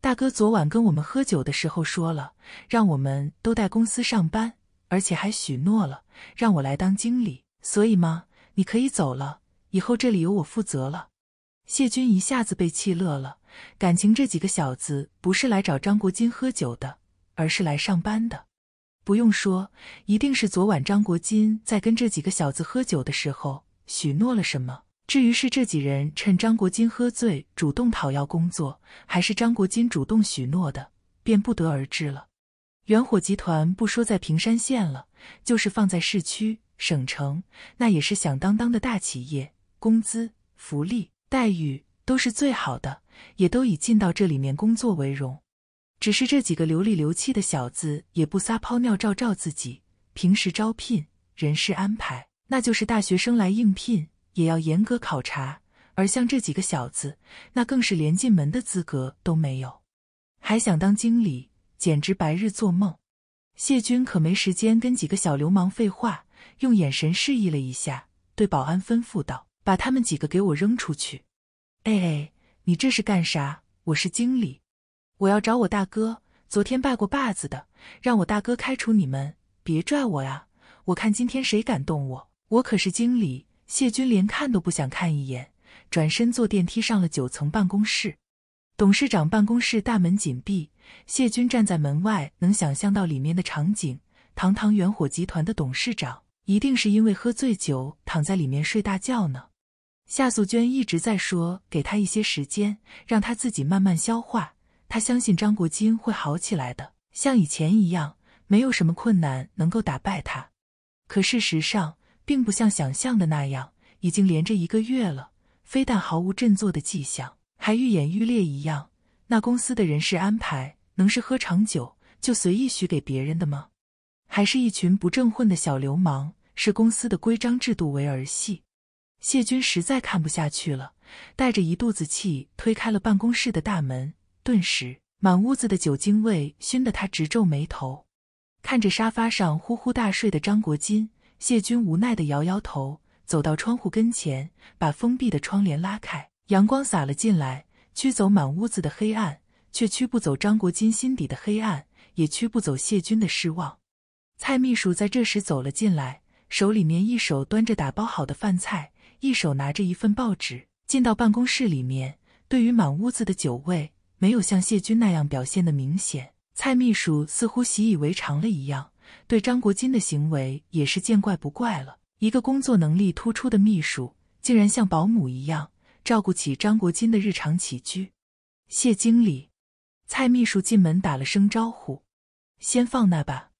大哥昨晚跟我们喝酒的时候说了，让我们都带公司上班，而且还许诺了让我来当经理。所以嘛，你可以走了，以后这里由我负责了。”谢军一下子被气乐了。感情这几个小子不是来找张国金喝酒的，而是来上班的。不用说，一定是昨晚张国金在跟这几个小子喝酒的时候许诺了什么。至于是这几人趁张国金喝醉主动讨要工作，还是张国金主动许诺的，便不得而知了。元火集团不说在平山县了，就是放在市区、省城，那也是响当当的大企业，工资、福利、待遇都是最好的。也都以进到这里面工作为荣，只是这几个流里流气的小子也不撒泡尿照照自己。平时招聘人事安排，那就是大学生来应聘也要严格考察，而像这几个小子，那更是连进门的资格都没有，还想当经理，简直白日做梦。谢军可没时间跟几个小流氓废话，用眼神示意了一下，对保安吩咐道：“把他们几个给我扔出去！”哎哎。你这是干啥？我是经理，我要找我大哥。昨天拜过把子的，让我大哥开除你们，别拽我啊！我看今天谁敢动我，我可是经理。谢军连看都不想看一眼，转身坐电梯上了九层办公室。董事长办公室大门紧闭，谢军站在门外，能想象到里面的场景：堂堂元火集团的董事长，一定是因为喝醉酒躺在里面睡大觉呢。夏素娟一直在说，给他一些时间，让他自己慢慢消化。她相信张国金会好起来的，像以前一样，没有什么困难能够打败他。可事实上，并不像想象的那样，已经连着一个月了，非但毫无振作的迹象，还愈演愈烈一样。那公司的人事安排，能是喝长酒就随意许给别人的吗？还是一群不正混的小流氓，视公司的规章制度为儿戏？谢军实在看不下去了，带着一肚子气推开了办公室的大门，顿时满屋子的酒精味熏得他直皱眉头。看着沙发上呼呼大睡的张国金，谢军无奈地摇摇头，走到窗户跟前，把封闭的窗帘拉开，阳光洒了进来，驱走满屋子的黑暗，却驱不走张国金心底的黑暗，也驱不走谢军的失望。蔡秘书在这时走了进来，手里面一手端着打包好的饭菜。一手拿着一份报纸进到办公室里面，对于满屋子的酒味，没有像谢军那样表现的明显。蔡秘书似乎习以为常了一样，对张国金的行为也是见怪不怪了。一个工作能力突出的秘书，竟然像保姆一样照顾起张国金的日常起居。谢经理，蔡秘书进门打了声招呼，先放那吧。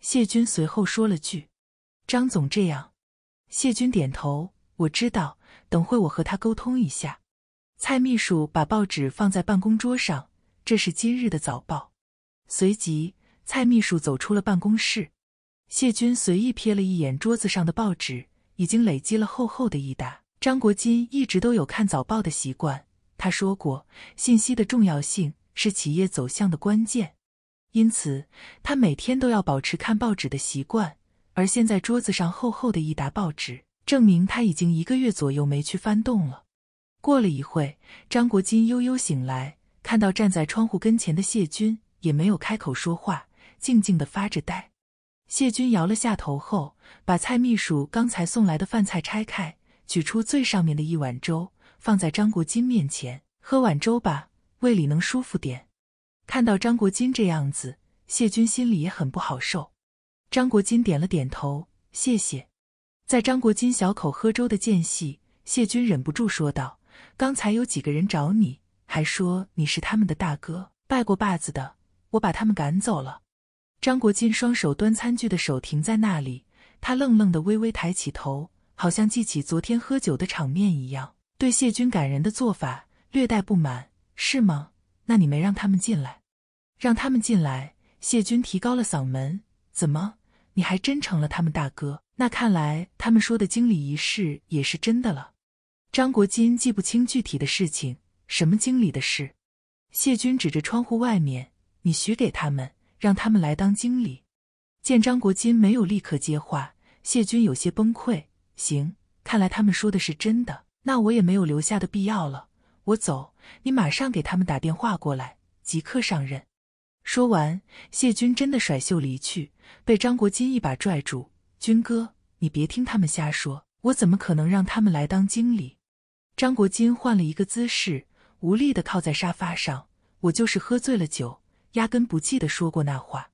谢军随后说了句：“张总这样。”谢军点头。我知道，等会我和他沟通一下。蔡秘书把报纸放在办公桌上，这是今日的早报。随即，蔡秘书走出了办公室。谢军随意瞥了一眼桌子上的报纸，已经累积了厚厚的一沓。张国金一直都有看早报的习惯，他说过，信息的重要性是企业走向的关键，因此他每天都要保持看报纸的习惯。而现在，桌子上厚厚的一沓报纸。证明他已经一个月左右没去翻动了。过了一会，张国金悠悠醒来，看到站在窗户跟前的谢军，也没有开口说话，静静的发着呆。谢军摇了下头后，把蔡秘书刚才送来的饭菜拆开，取出最上面的一碗粥，放在张国金面前：“喝碗粥吧，胃里能舒服点。”看到张国金这样子，谢军心里也很不好受。张国金点了点头：“谢谢。”在张国金小口喝粥的间隙，谢军忍不住说道：“刚才有几个人找你，还说你是他们的大哥，拜过把子的，我把他们赶走了。”张国金双手端餐具的手停在那里，他愣愣的微微抬起头，好像记起昨天喝酒的场面一样，对谢军赶人的做法略带不满：“是吗？那你没让他们进来？”“让他们进来！”谢军提高了嗓门：“怎么？你还真成了他们大哥？”那看来他们说的经理一事也是真的了。张国金记不清具体的事情，什么经理的事。谢军指着窗户外面：“你许给他们，让他们来当经理。”见张国金没有立刻接话，谢军有些崩溃：“行，看来他们说的是真的，那我也没有留下的必要了。我走，你马上给他们打电话过来，即刻上任。”说完，谢军真的甩袖离去，被张国金一把拽住。军哥，你别听他们瞎说，我怎么可能让他们来当经理？张国金换了一个姿势，无力的靠在沙发上。我就是喝醉了酒，压根不记得说过那话。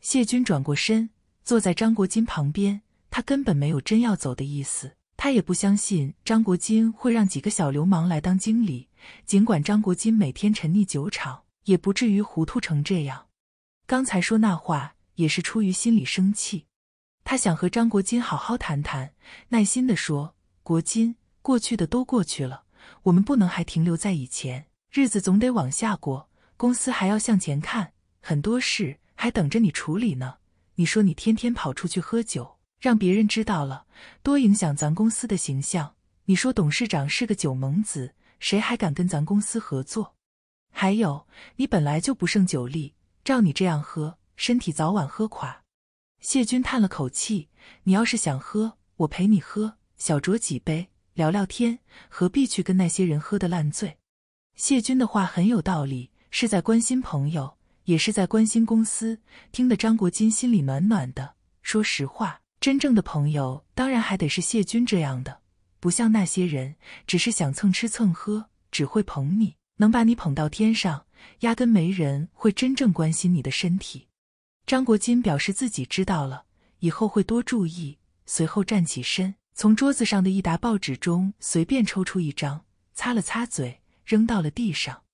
谢军转过身，坐在张国金旁边。他根本没有真要走的意思，他也不相信张国金会让几个小流氓来当经理。尽管张国金每天沉溺酒场，也不至于糊涂成这样。刚才说那话，也是出于心里生气。他想和张国金好好谈谈，耐心地说：“国金，过去的都过去了，我们不能还停留在以前，日子总得往下过，公司还要向前看，很多事还等着你处理呢。你说你天天跑出去喝酒，让别人知道了，多影响咱公司的形象。你说董事长是个酒蒙子，谁还敢跟咱公司合作？还有，你本来就不胜酒力，照你这样喝，身体早晚喝垮。”谢军叹了口气：“你要是想喝，我陪你喝，小酌几杯，聊聊天，何必去跟那些人喝得烂醉？”谢军的话很有道理，是在关心朋友，也是在关心公司。听得张国金心里暖暖的。说实话，真正的朋友当然还得是谢军这样的，不像那些人，只是想蹭吃蹭喝，只会捧你，能把你捧到天上，压根没人会真正关心你的身体。张国金表示自己知道了，以后会多注意。随后站起身，从桌子上的一沓报纸中随便抽出一张，擦了擦嘴，扔到了地上。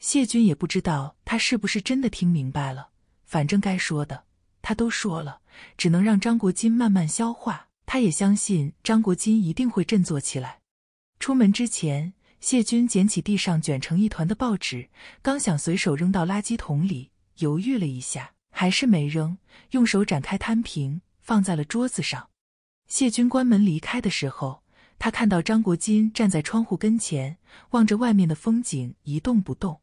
谢军也不知道他是不是真的听明白了，反正该说的他都说了，只能让张国金慢慢消化。他也相信张国金一定会振作起来。出门之前，谢军捡起地上卷成一团的报纸，刚想随手扔到垃圾桶里，犹豫了一下。还是没扔，用手展开摊平，放在了桌子上。谢军关门离开的时候，他看到张国金站在窗户跟前，望着外面的风景，一动不动。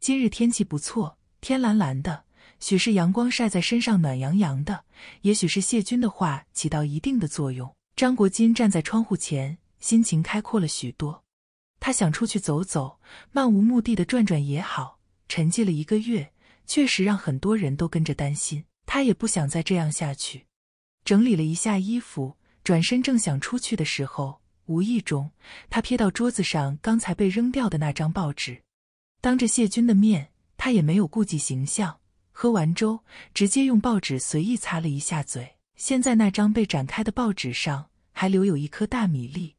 今日天气不错，天蓝蓝的，许是阳光晒在身上暖洋洋的，也许是谢军的话起到一定的作用。张国金站在窗户前，心情开阔了许多。他想出去走走，漫无目的的转转也好。沉寂了一个月。确实让很多人都跟着担心，他也不想再这样下去。整理了一下衣服，转身正想出去的时候，无意中他瞥到桌子上刚才被扔掉的那张报纸。当着谢军的面，他也没有顾忌形象，喝完粥直接用报纸随意擦了一下嘴。现在那张被展开的报纸上还留有一颗大米粒，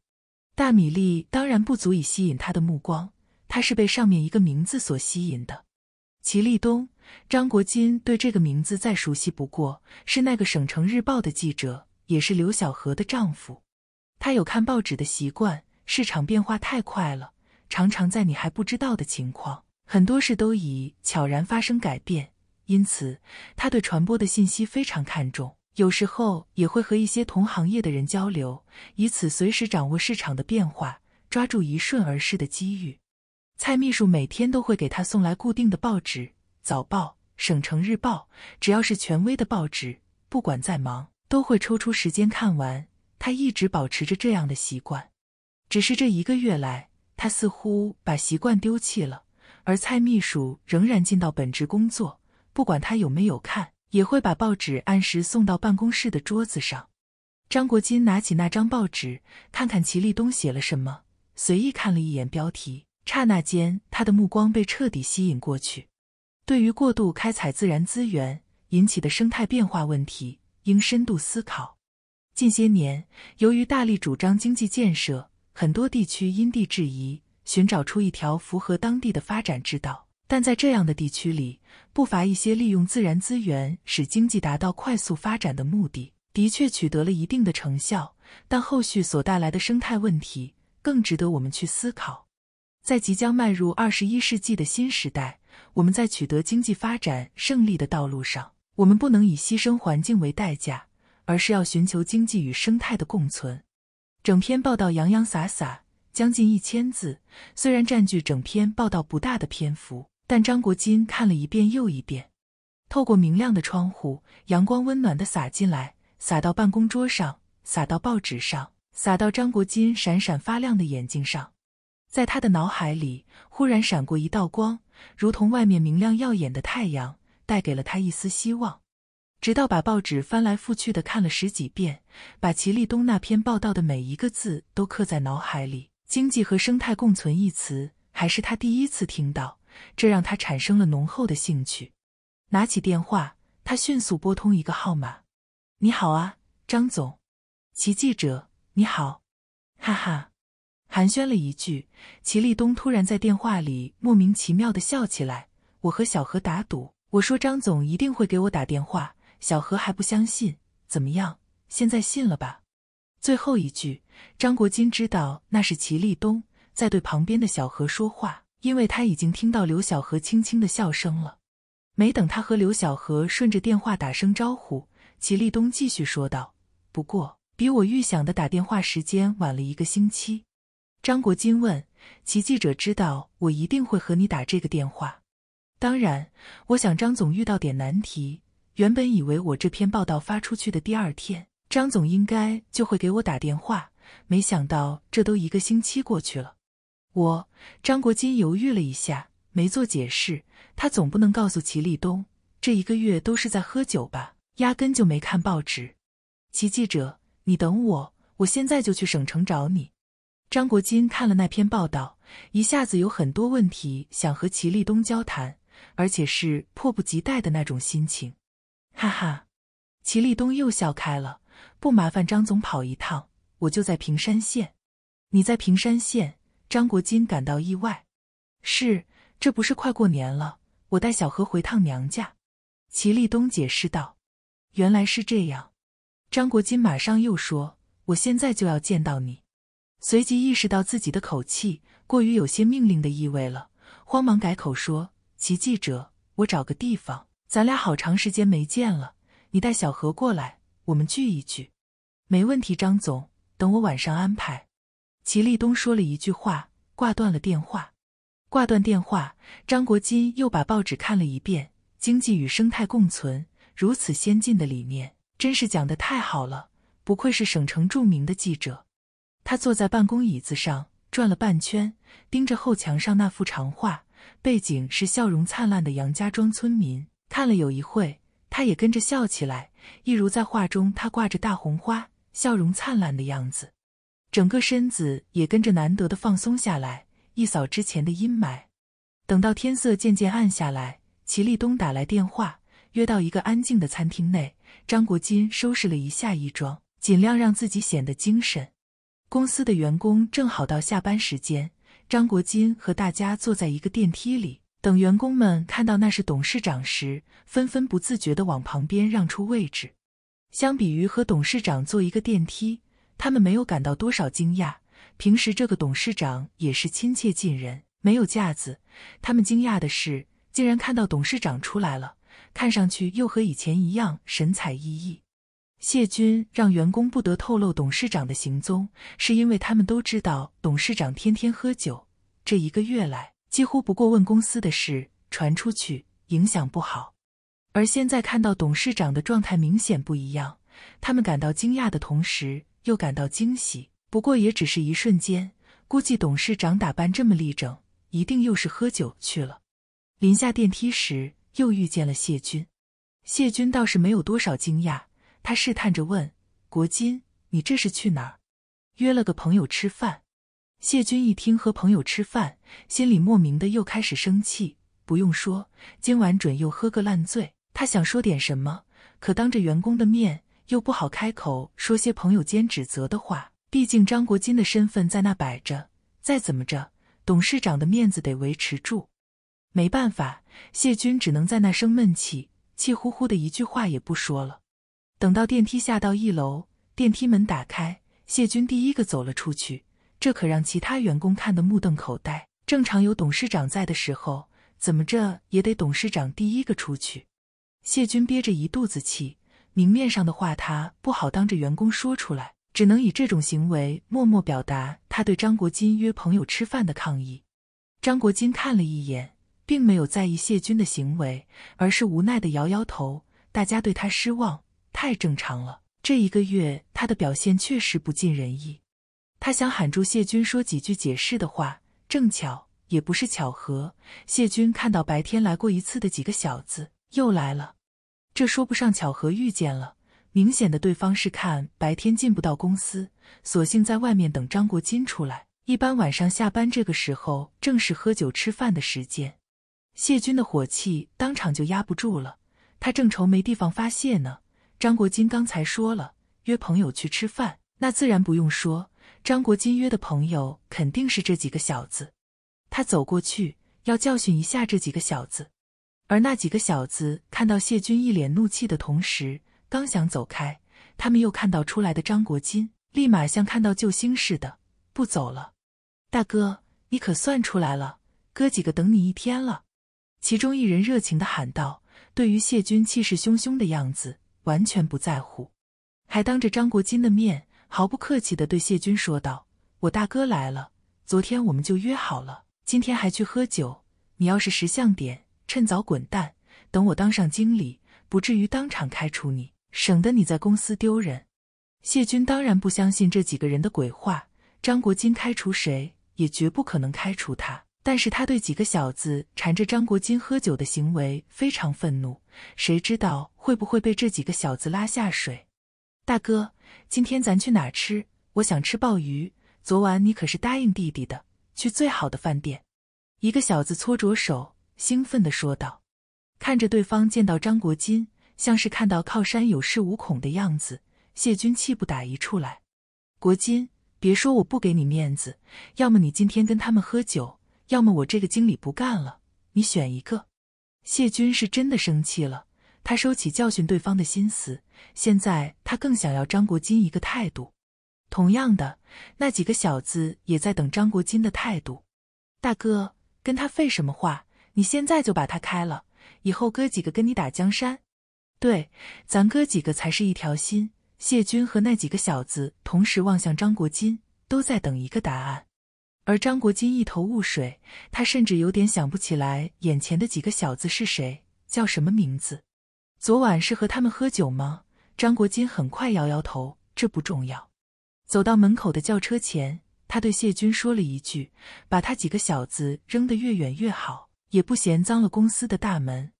大米粒当然不足以吸引他的目光，他是被上面一个名字所吸引的——齐立东。张国金对这个名字再熟悉不过，是那个省城日报的记者，也是刘小河的丈夫。他有看报纸的习惯，市场变化太快了，常常在你还不知道的情况，很多事都已悄然发生改变。因此，他对传播的信息非常看重，有时候也会和一些同行业的人交流，以此随时掌握市场的变化，抓住一瞬而逝的机遇。蔡秘书每天都会给他送来固定的报纸。早报、省城日报，只要是权威的报纸，不管再忙，都会抽出时间看完。他一直保持着这样的习惯，只是这一个月来，他似乎把习惯丢弃了。而蔡秘书仍然尽到本职工作，不管他有没有看，也会把报纸按时送到办公室的桌子上。张国金拿起那张报纸，看看齐立东写了什么，随意看了一眼标题，刹那间，他的目光被彻底吸引过去。对于过度开采自然资源引起的生态变化问题，应深度思考。近些年，由于大力主张经济建设，很多地区因地制宜，寻找出一条符合当地的发展之道。但在这样的地区里，不乏一些利用自然资源使经济达到快速发展的目的，的确取得了一定的成效。但后续所带来的生态问题，更值得我们去思考。在即将迈入二十一世纪的新时代。我们在取得经济发展胜利的道路上，我们不能以牺牲环境为代价，而是要寻求经济与生态的共存。整篇报道洋洋洒洒，将近一千字，虽然占据整篇报道不大的篇幅，但张国金看了一遍又一遍。透过明亮的窗户，阳光温暖的洒进来，洒到办公桌上，洒到报纸上，洒到张国金闪闪发亮的眼睛上。在他的脑海里，忽然闪过一道光，如同外面明亮耀眼的太阳，带给了他一丝希望。直到把报纸翻来覆去的看了十几遍，把齐立东那篇报道的每一个字都刻在脑海里。经济和生态共存一词，还是他第一次听到，这让他产生了浓厚的兴趣。拿起电话，他迅速拨通一个号码：“你好啊，张总，齐记者，你好，哈哈。”寒暄了一句，齐立东突然在电话里莫名其妙的笑起来。我和小何打赌，我说张总一定会给我打电话。小何还不相信，怎么样？现在信了吧？最后一句，张国金知道那是齐立东在对旁边的小何说话，因为他已经听到刘小何轻轻的笑声了。没等他和刘小何顺着电话打声招呼，齐立东继续说道：“不过比我预想的打电话时间晚了一个星期。”张国金问齐记者：“知道我一定会和你打这个电话。当然，我想张总遇到点难题。原本以为我这篇报道发出去的第二天，张总应该就会给我打电话。没想到这都一个星期过去了。”我张国金犹豫了一下，没做解释。他总不能告诉齐立东，这一个月都是在喝酒吧，压根就没看报纸。齐记者，你等我，我现在就去省城找你。张国金看了那篇报道，一下子有很多问题想和齐立东交谈，而且是迫不及待的那种心情。哈哈，齐立东又笑开了。不麻烦张总跑一趟，我就在平山县。你在平山县？张国金感到意外。是，这不是快过年了，我带小何回趟娘家。齐立东解释道。原来是这样。张国金马上又说：“我现在就要见到你。”随即意识到自己的口气过于有些命令的意味了，慌忙改口说：“齐记者，我找个地方，咱俩好长时间没见了，你带小何过来，我们聚一聚。”“没问题，张总，等我晚上安排。”齐立东说了一句话，挂断了电话。挂断电话，张国金又把报纸看了一遍。“经济与生态共存，如此先进的理念，真是讲得太好了，不愧是省城著名的记者。”他坐在办公椅子上转了半圈，盯着后墙上那幅长画，背景是笑容灿烂的杨家庄村民。看了有一会，他也跟着笑起来，一如在画中他挂着大红花、笑容灿烂的样子。整个身子也跟着难得的放松下来，一扫之前的阴霾。等到天色渐渐暗下来，齐立东打来电话，约到一个安静的餐厅内。张国金收拾了一下衣装，尽量让自己显得精神。公司的员工正好到下班时间，张国金和大家坐在一个电梯里。等员工们看到那是董事长时，纷纷不自觉地往旁边让出位置。相比于和董事长坐一个电梯，他们没有感到多少惊讶。平时这个董事长也是亲切近人，没有架子。他们惊讶的是，竟然看到董事长出来了，看上去又和以前一样神采奕奕。谢军让员工不得透露董事长的行踪，是因为他们都知道董事长天天喝酒。这一个月来，几乎不过问公司的事，传出去影响不好。而现在看到董事长的状态明显不一样，他们感到惊讶的同时又感到惊喜。不过也只是一瞬间，估计董事长打扮这么立整，一定又是喝酒去了。临下电梯时，又遇见了谢军。谢军倒是没有多少惊讶。他试探着问：“国金，你这是去哪儿？约了个朋友吃饭。”谢军一听和朋友吃饭，心里莫名的又开始生气。不用说，今晚准又喝个烂醉。他想说点什么，可当着员工的面又不好开口说些朋友间指责的话。毕竟张国金的身份在那摆着，再怎么着，董事长的面子得维持住。没办法，谢军只能在那生闷气，气呼呼的一句话也不说了。等到电梯下到一楼，电梯门打开，谢军第一个走了出去，这可让其他员工看得目瞪口呆。正常有董事长在的时候，怎么着也得董事长第一个出去。谢军憋着一肚子气，明面上的话他不好当着员工说出来，只能以这种行为默默表达他对张国金约朋友吃饭的抗议。张国金看了一眼，并没有在意谢军的行为，而是无奈的摇摇头，大家对他失望。太正常了，这一个月他的表现确实不尽人意。他想喊住谢军说几句解释的话，正巧也不是巧合。谢军看到白天来过一次的几个小子又来了，这说不上巧合遇见了，明显的对方是看白天进不到公司，索性在外面等张国金出来。一般晚上下班这个时候正是喝酒吃饭的时间，谢军的火气当场就压不住了，他正愁没地方发泄呢。张国金刚才说了约朋友去吃饭，那自然不用说，张国金约的朋友肯定是这几个小子。他走过去要教训一下这几个小子，而那几个小子看到谢军一脸怒气的同时，刚想走开，他们又看到出来的张国金，立马像看到救星似的不走了。大哥，你可算出来了，哥几个等你一天了。其中一人热情地喊道：“对于谢军气势汹汹的样子。”完全不在乎，还当着张国金的面，毫不客气的对谢军说道：“我大哥来了，昨天我们就约好了，今天还去喝酒。你要是识相点，趁早滚蛋。等我当上经理，不至于当场开除你，省得你在公司丢人。”谢军当然不相信这几个人的鬼话，张国金开除谁，也绝不可能开除他。但是他对几个小子缠着张国金喝酒的行为非常愤怒，谁知道会不会被这几个小子拉下水？大哥，今天咱去哪吃？我想吃鲍鱼。昨晚你可是答应弟弟的，去最好的饭店。一个小子搓着手，兴奋地说道。看着对方见到张国金，像是看到靠山，有恃无恐的样子，谢军气不打一处来。国金，别说我不给你面子，要么你今天跟他们喝酒。要么我这个经理不干了，你选一个。谢军是真的生气了，他收起教训对方的心思，现在他更想要张国金一个态度。同样的，那几个小子也在等张国金的态度。大哥，跟他废什么话？你现在就把他开了，以后哥几个跟你打江山。对，咱哥几个才是一条心。谢军和那几个小子同时望向张国金，都在等一个答案。而张国金一头雾水，他甚至有点想不起来眼前的几个小子是谁，叫什么名字。昨晚是和他们喝酒吗？张国金很快摇摇头，这不重要。走到门口的轿车前，他对谢军说了一句：“把他几个小子扔得越远越好，也不嫌脏了公司的大门。”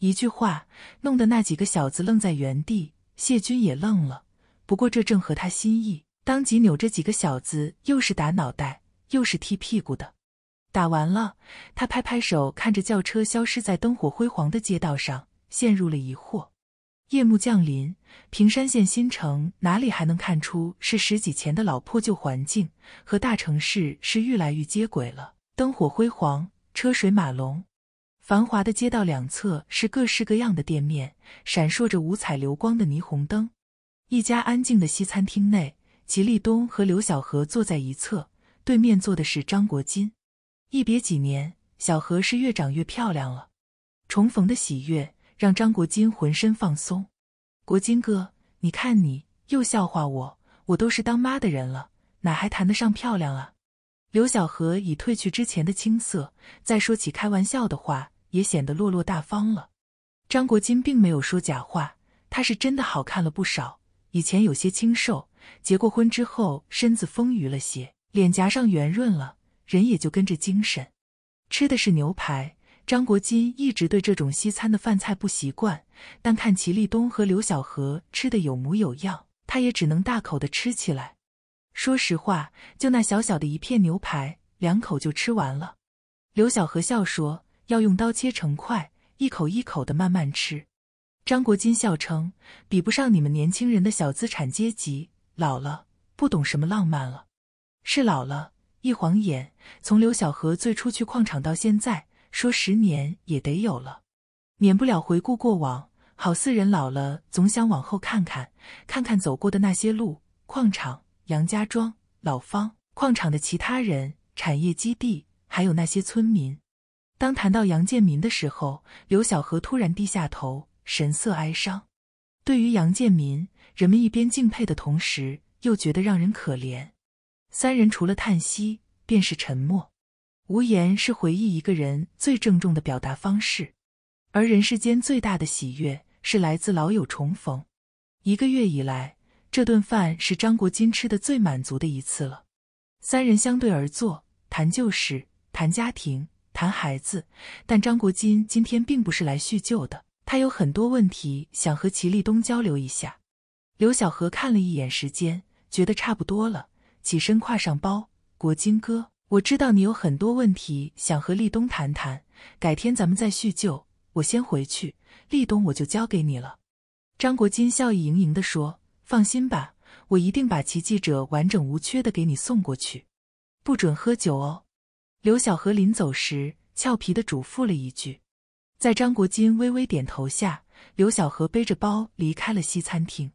一句话弄得那几个小子愣在原地，谢军也愣了。不过这正合他心意，当即扭着几个小子又是打脑袋。又是踢屁股的，打完了，他拍拍手，看着轿车消失在灯火辉煌的街道上，陷入了疑惑。夜幕降临，平山县新城哪里还能看出是十几前的老破旧环境？和大城市是愈来愈接轨了，灯火辉煌，车水马龙，繁华的街道两侧是各式各样的店面，闪烁着五彩流光的霓虹灯。一家安静的西餐厅内，齐立东和刘小河坐在一侧。对面坐的是张国金，一别几年，小何是越长越漂亮了。重逢的喜悦让张国金浑身放松。国金哥，你看你又笑话我，我都是当妈的人了，哪还谈得上漂亮啊？刘小何已褪去之前的青涩，再说起开玩笑的话也显得落落大方了。张国金并没有说假话，他是真的好看了不少。以前有些清瘦，结过婚之后身子丰腴了些。脸颊上圆润了，人也就跟着精神。吃的是牛排，张国金一直对这种西餐的饭菜不习惯，但看齐立东和刘小河吃的有模有样，他也只能大口的吃起来。说实话，就那小小的一片牛排，两口就吃完了。刘小河笑说：“要用刀切成块，一口一口的慢慢吃。”张国金笑称：“比不上你们年轻人的小资产阶级，老了不懂什么浪漫了。”是老了，一晃眼，从刘小河最初去矿场到现在，说十年也得有了，免不了回顾过往。好似人老了，总想往后看看，看看走过的那些路，矿场、杨家庄、老方矿场的其他人、产业基地，还有那些村民。当谈到杨建民的时候，刘小河突然低下头，神色哀伤。对于杨建民，人们一边敬佩的同时，又觉得让人可怜。三人除了叹息便是沉默，无言是回忆一个人最郑重的表达方式。而人世间最大的喜悦是来自老友重逢。一个月以来，这顿饭是张国金吃的最满足的一次了。三人相对而坐，谈旧事，谈家庭，谈孩子。但张国金今天并不是来叙旧的，他有很多问题想和齐立东交流一下。刘小河看了一眼时间，觉得差不多了。起身，挎上包。国金哥，我知道你有很多问题想和立冬谈谈，改天咱们再叙旧。我先回去，立冬我就交给你了。张国金笑意盈盈的说：“放心吧，我一定把齐记者完整无缺的给你送过去。不准喝酒哦。”刘小河临走时俏皮的嘱咐了一句，在张国金微微点头下，刘小河背着包离开了西餐厅。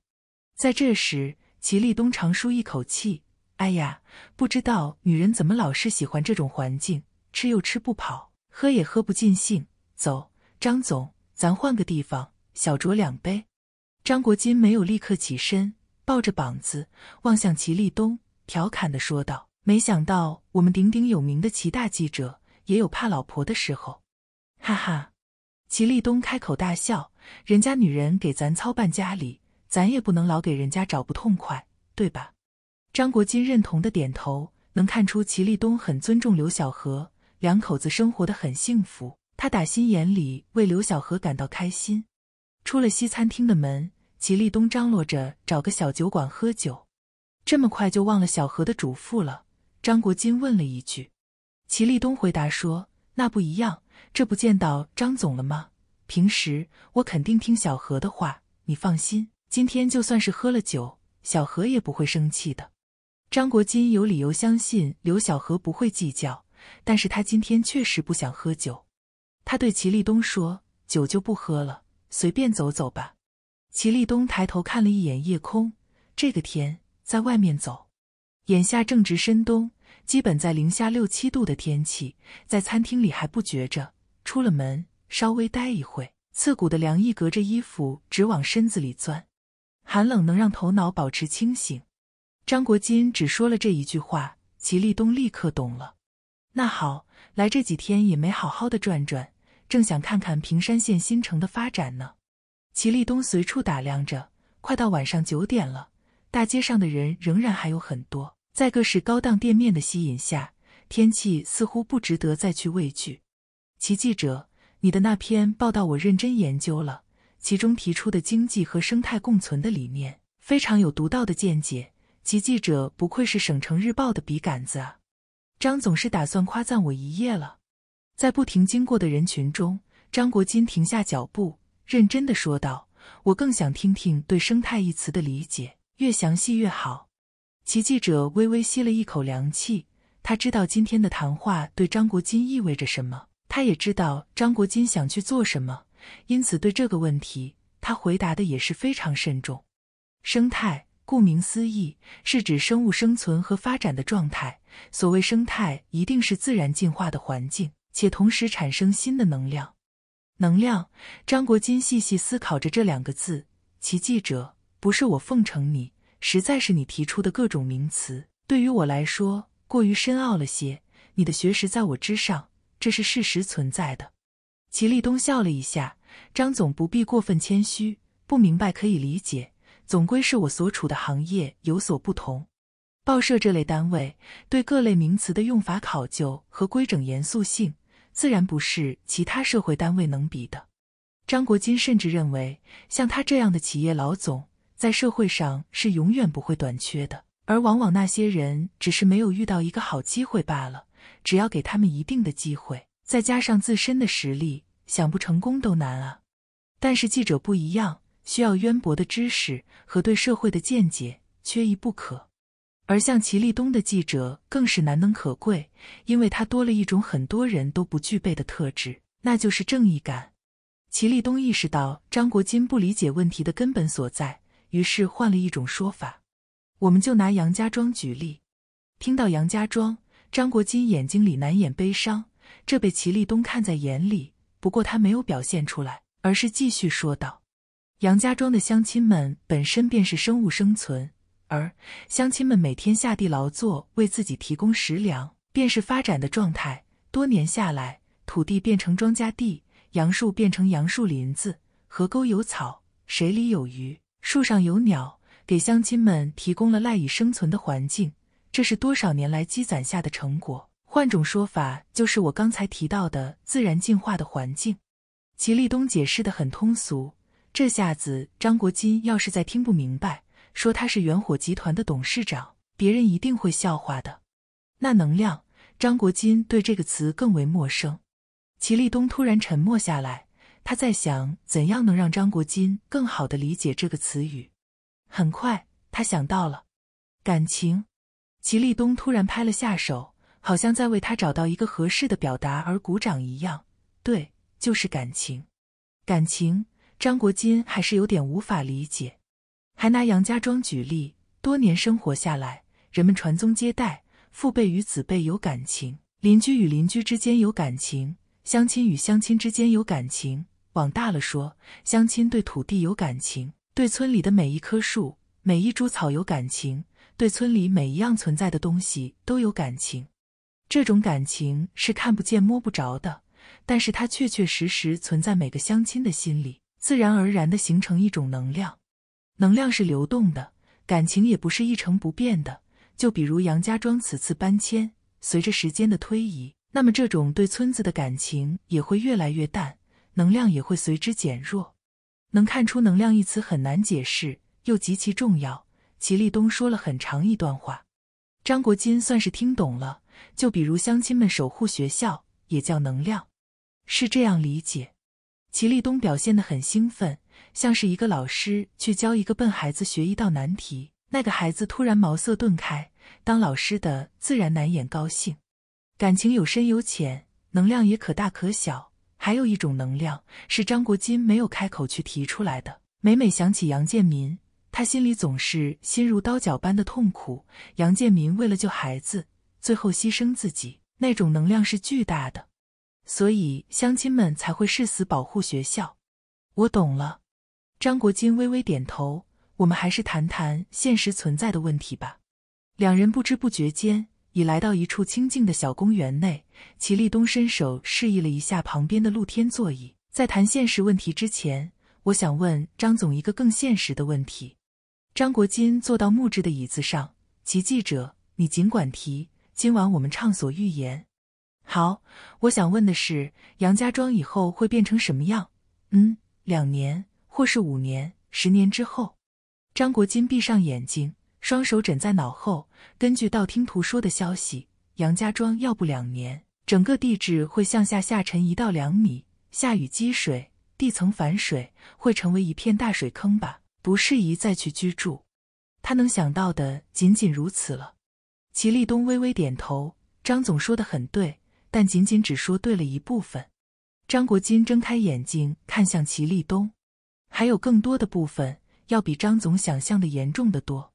在这时，齐立东长舒一口气。哎呀，不知道女人怎么老是喜欢这种环境，吃又吃不饱，喝也喝不尽兴。走，张总，咱换个地方小酌两杯。张国金没有立刻起身，抱着膀子望向齐立东，调侃的说道：“没想到我们鼎鼎有名的齐大记者也有怕老婆的时候。”哈哈，齐立东开口大笑：“人家女人给咱操办家里，咱也不能老给人家找不痛快，对吧？”张国金认同的点头，能看出齐立东很尊重刘小河，两口子生活的很幸福，他打心眼里为刘小河感到开心。出了西餐厅的门，齐立东张罗着找个小酒馆喝酒，这么快就忘了小何的嘱咐了？张国金问了一句，齐立东回答说：“那不一样，这不见到张总了吗？平时我肯定听小何的话，你放心，今天就算是喝了酒，小何也不会生气的。”张国金有理由相信刘小河不会计较，但是他今天确实不想喝酒。他对齐立东说：“酒就不喝了，随便走走吧。”齐立东抬头看了一眼夜空，这个天在外面走，眼下正值深冬，基本在零下六七度的天气，在餐厅里还不觉着，出了门稍微待一会，刺骨的凉意隔着衣服直往身子里钻，寒冷能让头脑保持清醒。张国金只说了这一句话，齐立东立刻懂了。那好，来这几天也没好好的转转，正想看看平山县新城的发展呢。齐立东随处打量着，快到晚上九点了，大街上的人仍然还有很多，在各式高档店面的吸引下，天气似乎不值得再去畏惧。齐记者，你的那篇报道我认真研究了，其中提出的经济和生态共存的理念非常有独到的见解。其记者不愧是省城日报的笔杆子啊，张总是打算夸赞我一夜了。在不停经过的人群中，张国金停下脚步，认真的说道：“我更想听听对‘生态’一词的理解，越详细越好。”其记者微微吸了一口凉气，他知道今天的谈话对张国金意味着什么，他也知道张国金想去做什么，因此对这个问题，他回答的也是非常慎重。生态。顾名思义，是指生物生存和发展的状态。所谓生态，一定是自然进化的环境，且同时产生新的能量。能量，张国金细细思考着这两个字，其记者不是我奉承你，实在是你提出的各种名词对于我来说过于深奥了些。你的学识在我之上，这是事实存在的。齐立东笑了一下，张总不必过分谦虚，不明白可以理解。总归是我所处的行业有所不同，报社这类单位对各类名词的用法考究和规整严肃性，自然不是其他社会单位能比的。张国金甚至认为，像他这样的企业老总，在社会上是永远不会短缺的，而往往那些人只是没有遇到一个好机会罢了。只要给他们一定的机会，再加上自身的实力，想不成功都难啊。但是记者不一样。需要渊博的知识和对社会的见解，缺一不可。而像齐立东的记者更是难能可贵，因为他多了一种很多人都不具备的特质，那就是正义感。齐立东意识到张国金不理解问题的根本所在，于是换了一种说法。我们就拿杨家庄举例。听到杨家庄，张国金眼睛里难掩悲伤，这被齐立东看在眼里，不过他没有表现出来，而是继续说道。杨家庄的乡亲们本身便是生物生存，而乡亲们每天下地劳作，为自己提供食粮，便是发展的状态。多年下来，土地变成庄稼地，杨树变成杨树林子，河沟有草，水里有鱼，树上有鸟，给乡亲们提供了赖以生存的环境。这是多少年来积攒下的成果。换种说法，就是我刚才提到的自然进化的环境。齐立东解释的很通俗。这下子，张国金要是再听不明白，说他是元火集团的董事长，别人一定会笑话的。那能量，张国金对这个词更为陌生。齐立东突然沉默下来，他在想怎样能让张国金更好的理解这个词语。很快，他想到了，感情。齐立东突然拍了下手，好像在为他找到一个合适的表达而鼓掌一样。对，就是感情，感情。张国金还是有点无法理解，还拿杨家庄举例。多年生活下来，人们传宗接代，父辈与子辈有感情，邻居与邻居之间有感情，乡亲与乡亲之间有感情。往大了说，乡亲对土地有感情，对村里的每一棵树、每一株草有感情，对村里每一样存在的东西都有感情。这种感情是看不见、摸不着的，但是它确确实实存在每个乡亲的心里。自然而然的形成一种能量，能量是流动的，感情也不是一成不变的。就比如杨家庄此次搬迁，随着时间的推移，那么这种对村子的感情也会越来越淡，能量也会随之减弱。能看出“能量”一词很难解释，又极其重要。齐立东说了很长一段话，张国金算是听懂了。就比如乡亲们守护学校，也叫能量，是这样理解。齐立东表现得很兴奋，像是一个老师去教一个笨孩子学一道难题。那个孩子突然茅塞顿开，当老师的自然难掩高兴。感情有深有浅，能量也可大可小。还有一种能量是张国金没有开口去提出来的。每每想起杨建民，他心里总是心如刀绞般的痛苦。杨建民为了救孩子，最后牺牲自己，那种能量是巨大的。所以，乡亲们才会誓死保护学校。我懂了。张国金微微点头。我们还是谈谈现实存在的问题吧。两人不知不觉间已来到一处清静的小公园内。齐立东伸手示意了一下旁边的露天座椅。在谈现实问题之前，我想问张总一个更现实的问题。张国金坐到木质的椅子上。齐记者，你尽管提。今晚我们畅所欲言。好，我想问的是，杨家庄以后会变成什么样？嗯，两年，或是五年、十年之后，张国金闭上眼睛，双手枕在脑后。根据道听途说的消息，杨家庄要不两年，整个地质会向下下沉一到两米，下雨积水，地层反水，会成为一片大水坑吧，不适宜再去居住。他能想到的仅仅如此了。齐立东微微点头，张总说的很对。但仅仅只说对了一部分。张国金睁开眼睛看向齐立东，还有更多的部分要比张总想象的严重的多。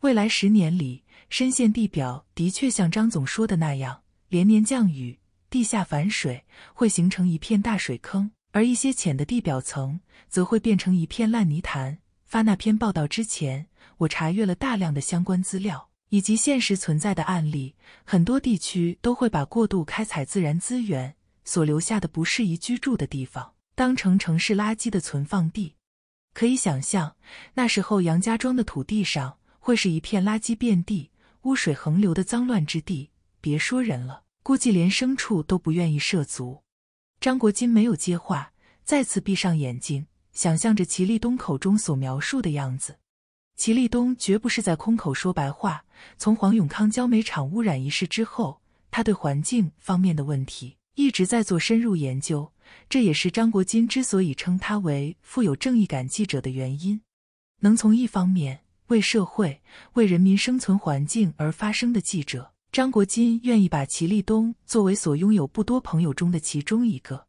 未来十年里，深陷地表的确像张总说的那样，连年降雨，地下反水，会形成一片大水坑，而一些浅的地表层则会变成一片烂泥潭。发那篇报道之前，我查阅了大量的相关资料。以及现实存在的案例，很多地区都会把过度开采自然资源所留下的不适宜居住的地方，当成城市垃圾的存放地。可以想象，那时候杨家庄的土地上会是一片垃圾遍地、污水横流的脏乱之地，别说人了，估计连牲畜都不愿意涉足。张国金没有接话，再次闭上眼睛，想象着齐立东口中所描述的样子。齐立东绝不是在空口说白话。从黄永康焦煤厂污染一事之后，他对环境方面的问题一直在做深入研究。这也是张国金之所以称他为富有正义感记者的原因。能从一方面为社会、为人民生存环境而发声的记者，张国金愿意把齐立东作为所拥有不多朋友中的其中一个。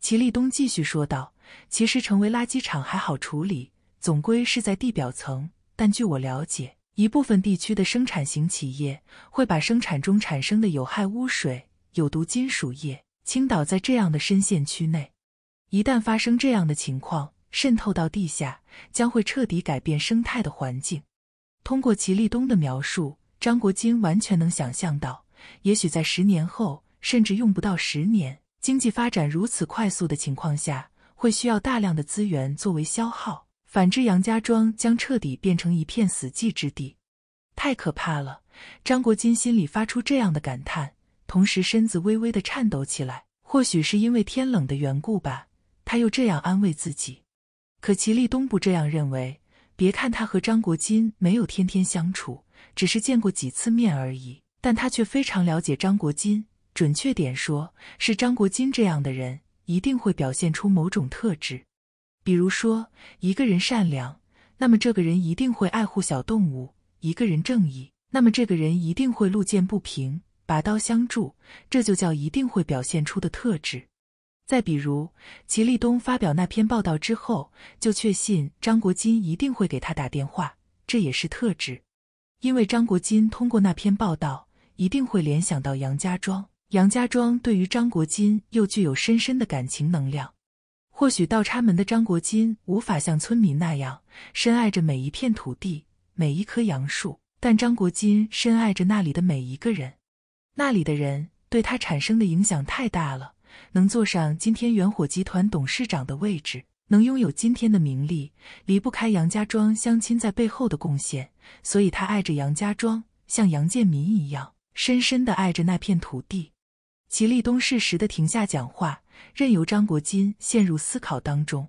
齐立东继续说道：“其实成为垃圾场还好处理，总归是在地表层。”但据我了解，一部分地区的生产型企业会把生产中产生的有害污水、有毒金属液倾倒在这样的深陷区内。一旦发生这样的情况，渗透到地下，将会彻底改变生态的环境。通过齐立东的描述，张国金完全能想象到，也许在十年后，甚至用不到十年，经济发展如此快速的情况下，会需要大量的资源作为消耗。反之，杨家庄将彻底变成一片死寂之地，太可怕了！张国金心里发出这样的感叹，同时身子微微的颤抖起来。或许是因为天冷的缘故吧，他又这样安慰自己。可齐立东不这样认为。别看他和张国金没有天天相处，只是见过几次面而已，但他却非常了解张国金。准确点说，是张国金这样的人一定会表现出某种特质。比如说，一个人善良，那么这个人一定会爱护小动物；一个人正义，那么这个人一定会路见不平，拔刀相助。这就叫一定会表现出的特质。再比如，齐立东发表那篇报道之后，就确信张国金一定会给他打电话，这也是特质。因为张国金通过那篇报道，一定会联想到杨家庄，杨家庄对于张国金又具有深深的感情能量。或许倒插门的张国金无法像村民那样深爱着每一片土地、每一棵杨树，但张国金深爱着那里的每一个人。那里的人对他产生的影响太大了，能坐上今天元火集团董事长的位置，能拥有今天的名利，离不开杨家庄乡亲在背后的贡献。所以他爱着杨家庄，像杨建民一样，深深地爱着那片土地。齐立东适时地停下讲话。任由张国金陷入思考当中。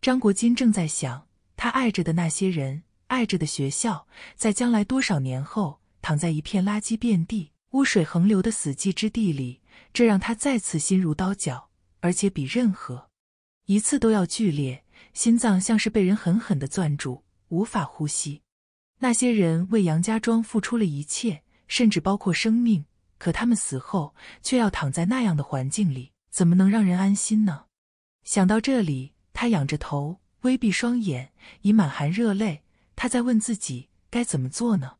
张国金正在想，他爱着的那些人，爱着的学校，在将来多少年后躺在一片垃圾遍地、污水横流的死寂之地里，这让他再次心如刀绞，而且比任何一次都要剧烈。心脏像是被人狠狠地攥住，无法呼吸。那些人为杨家庄付出了一切，甚至包括生命，可他们死后却要躺在那样的环境里。怎么能让人安心呢？想到这里，他仰着头，微闭双眼，已满含热泪。他在问自己，该怎么做呢？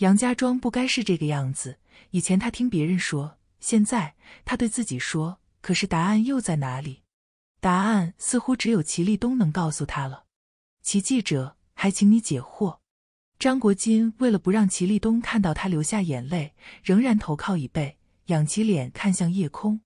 杨家庄不该是这个样子。以前他听别人说，现在他对自己说。可是答案又在哪里？答案似乎只有齐立东能告诉他了。齐记者，还请你解惑。张国金为了不让齐立东看到他流下眼泪，仍然头靠椅背，仰起脸看向夜空。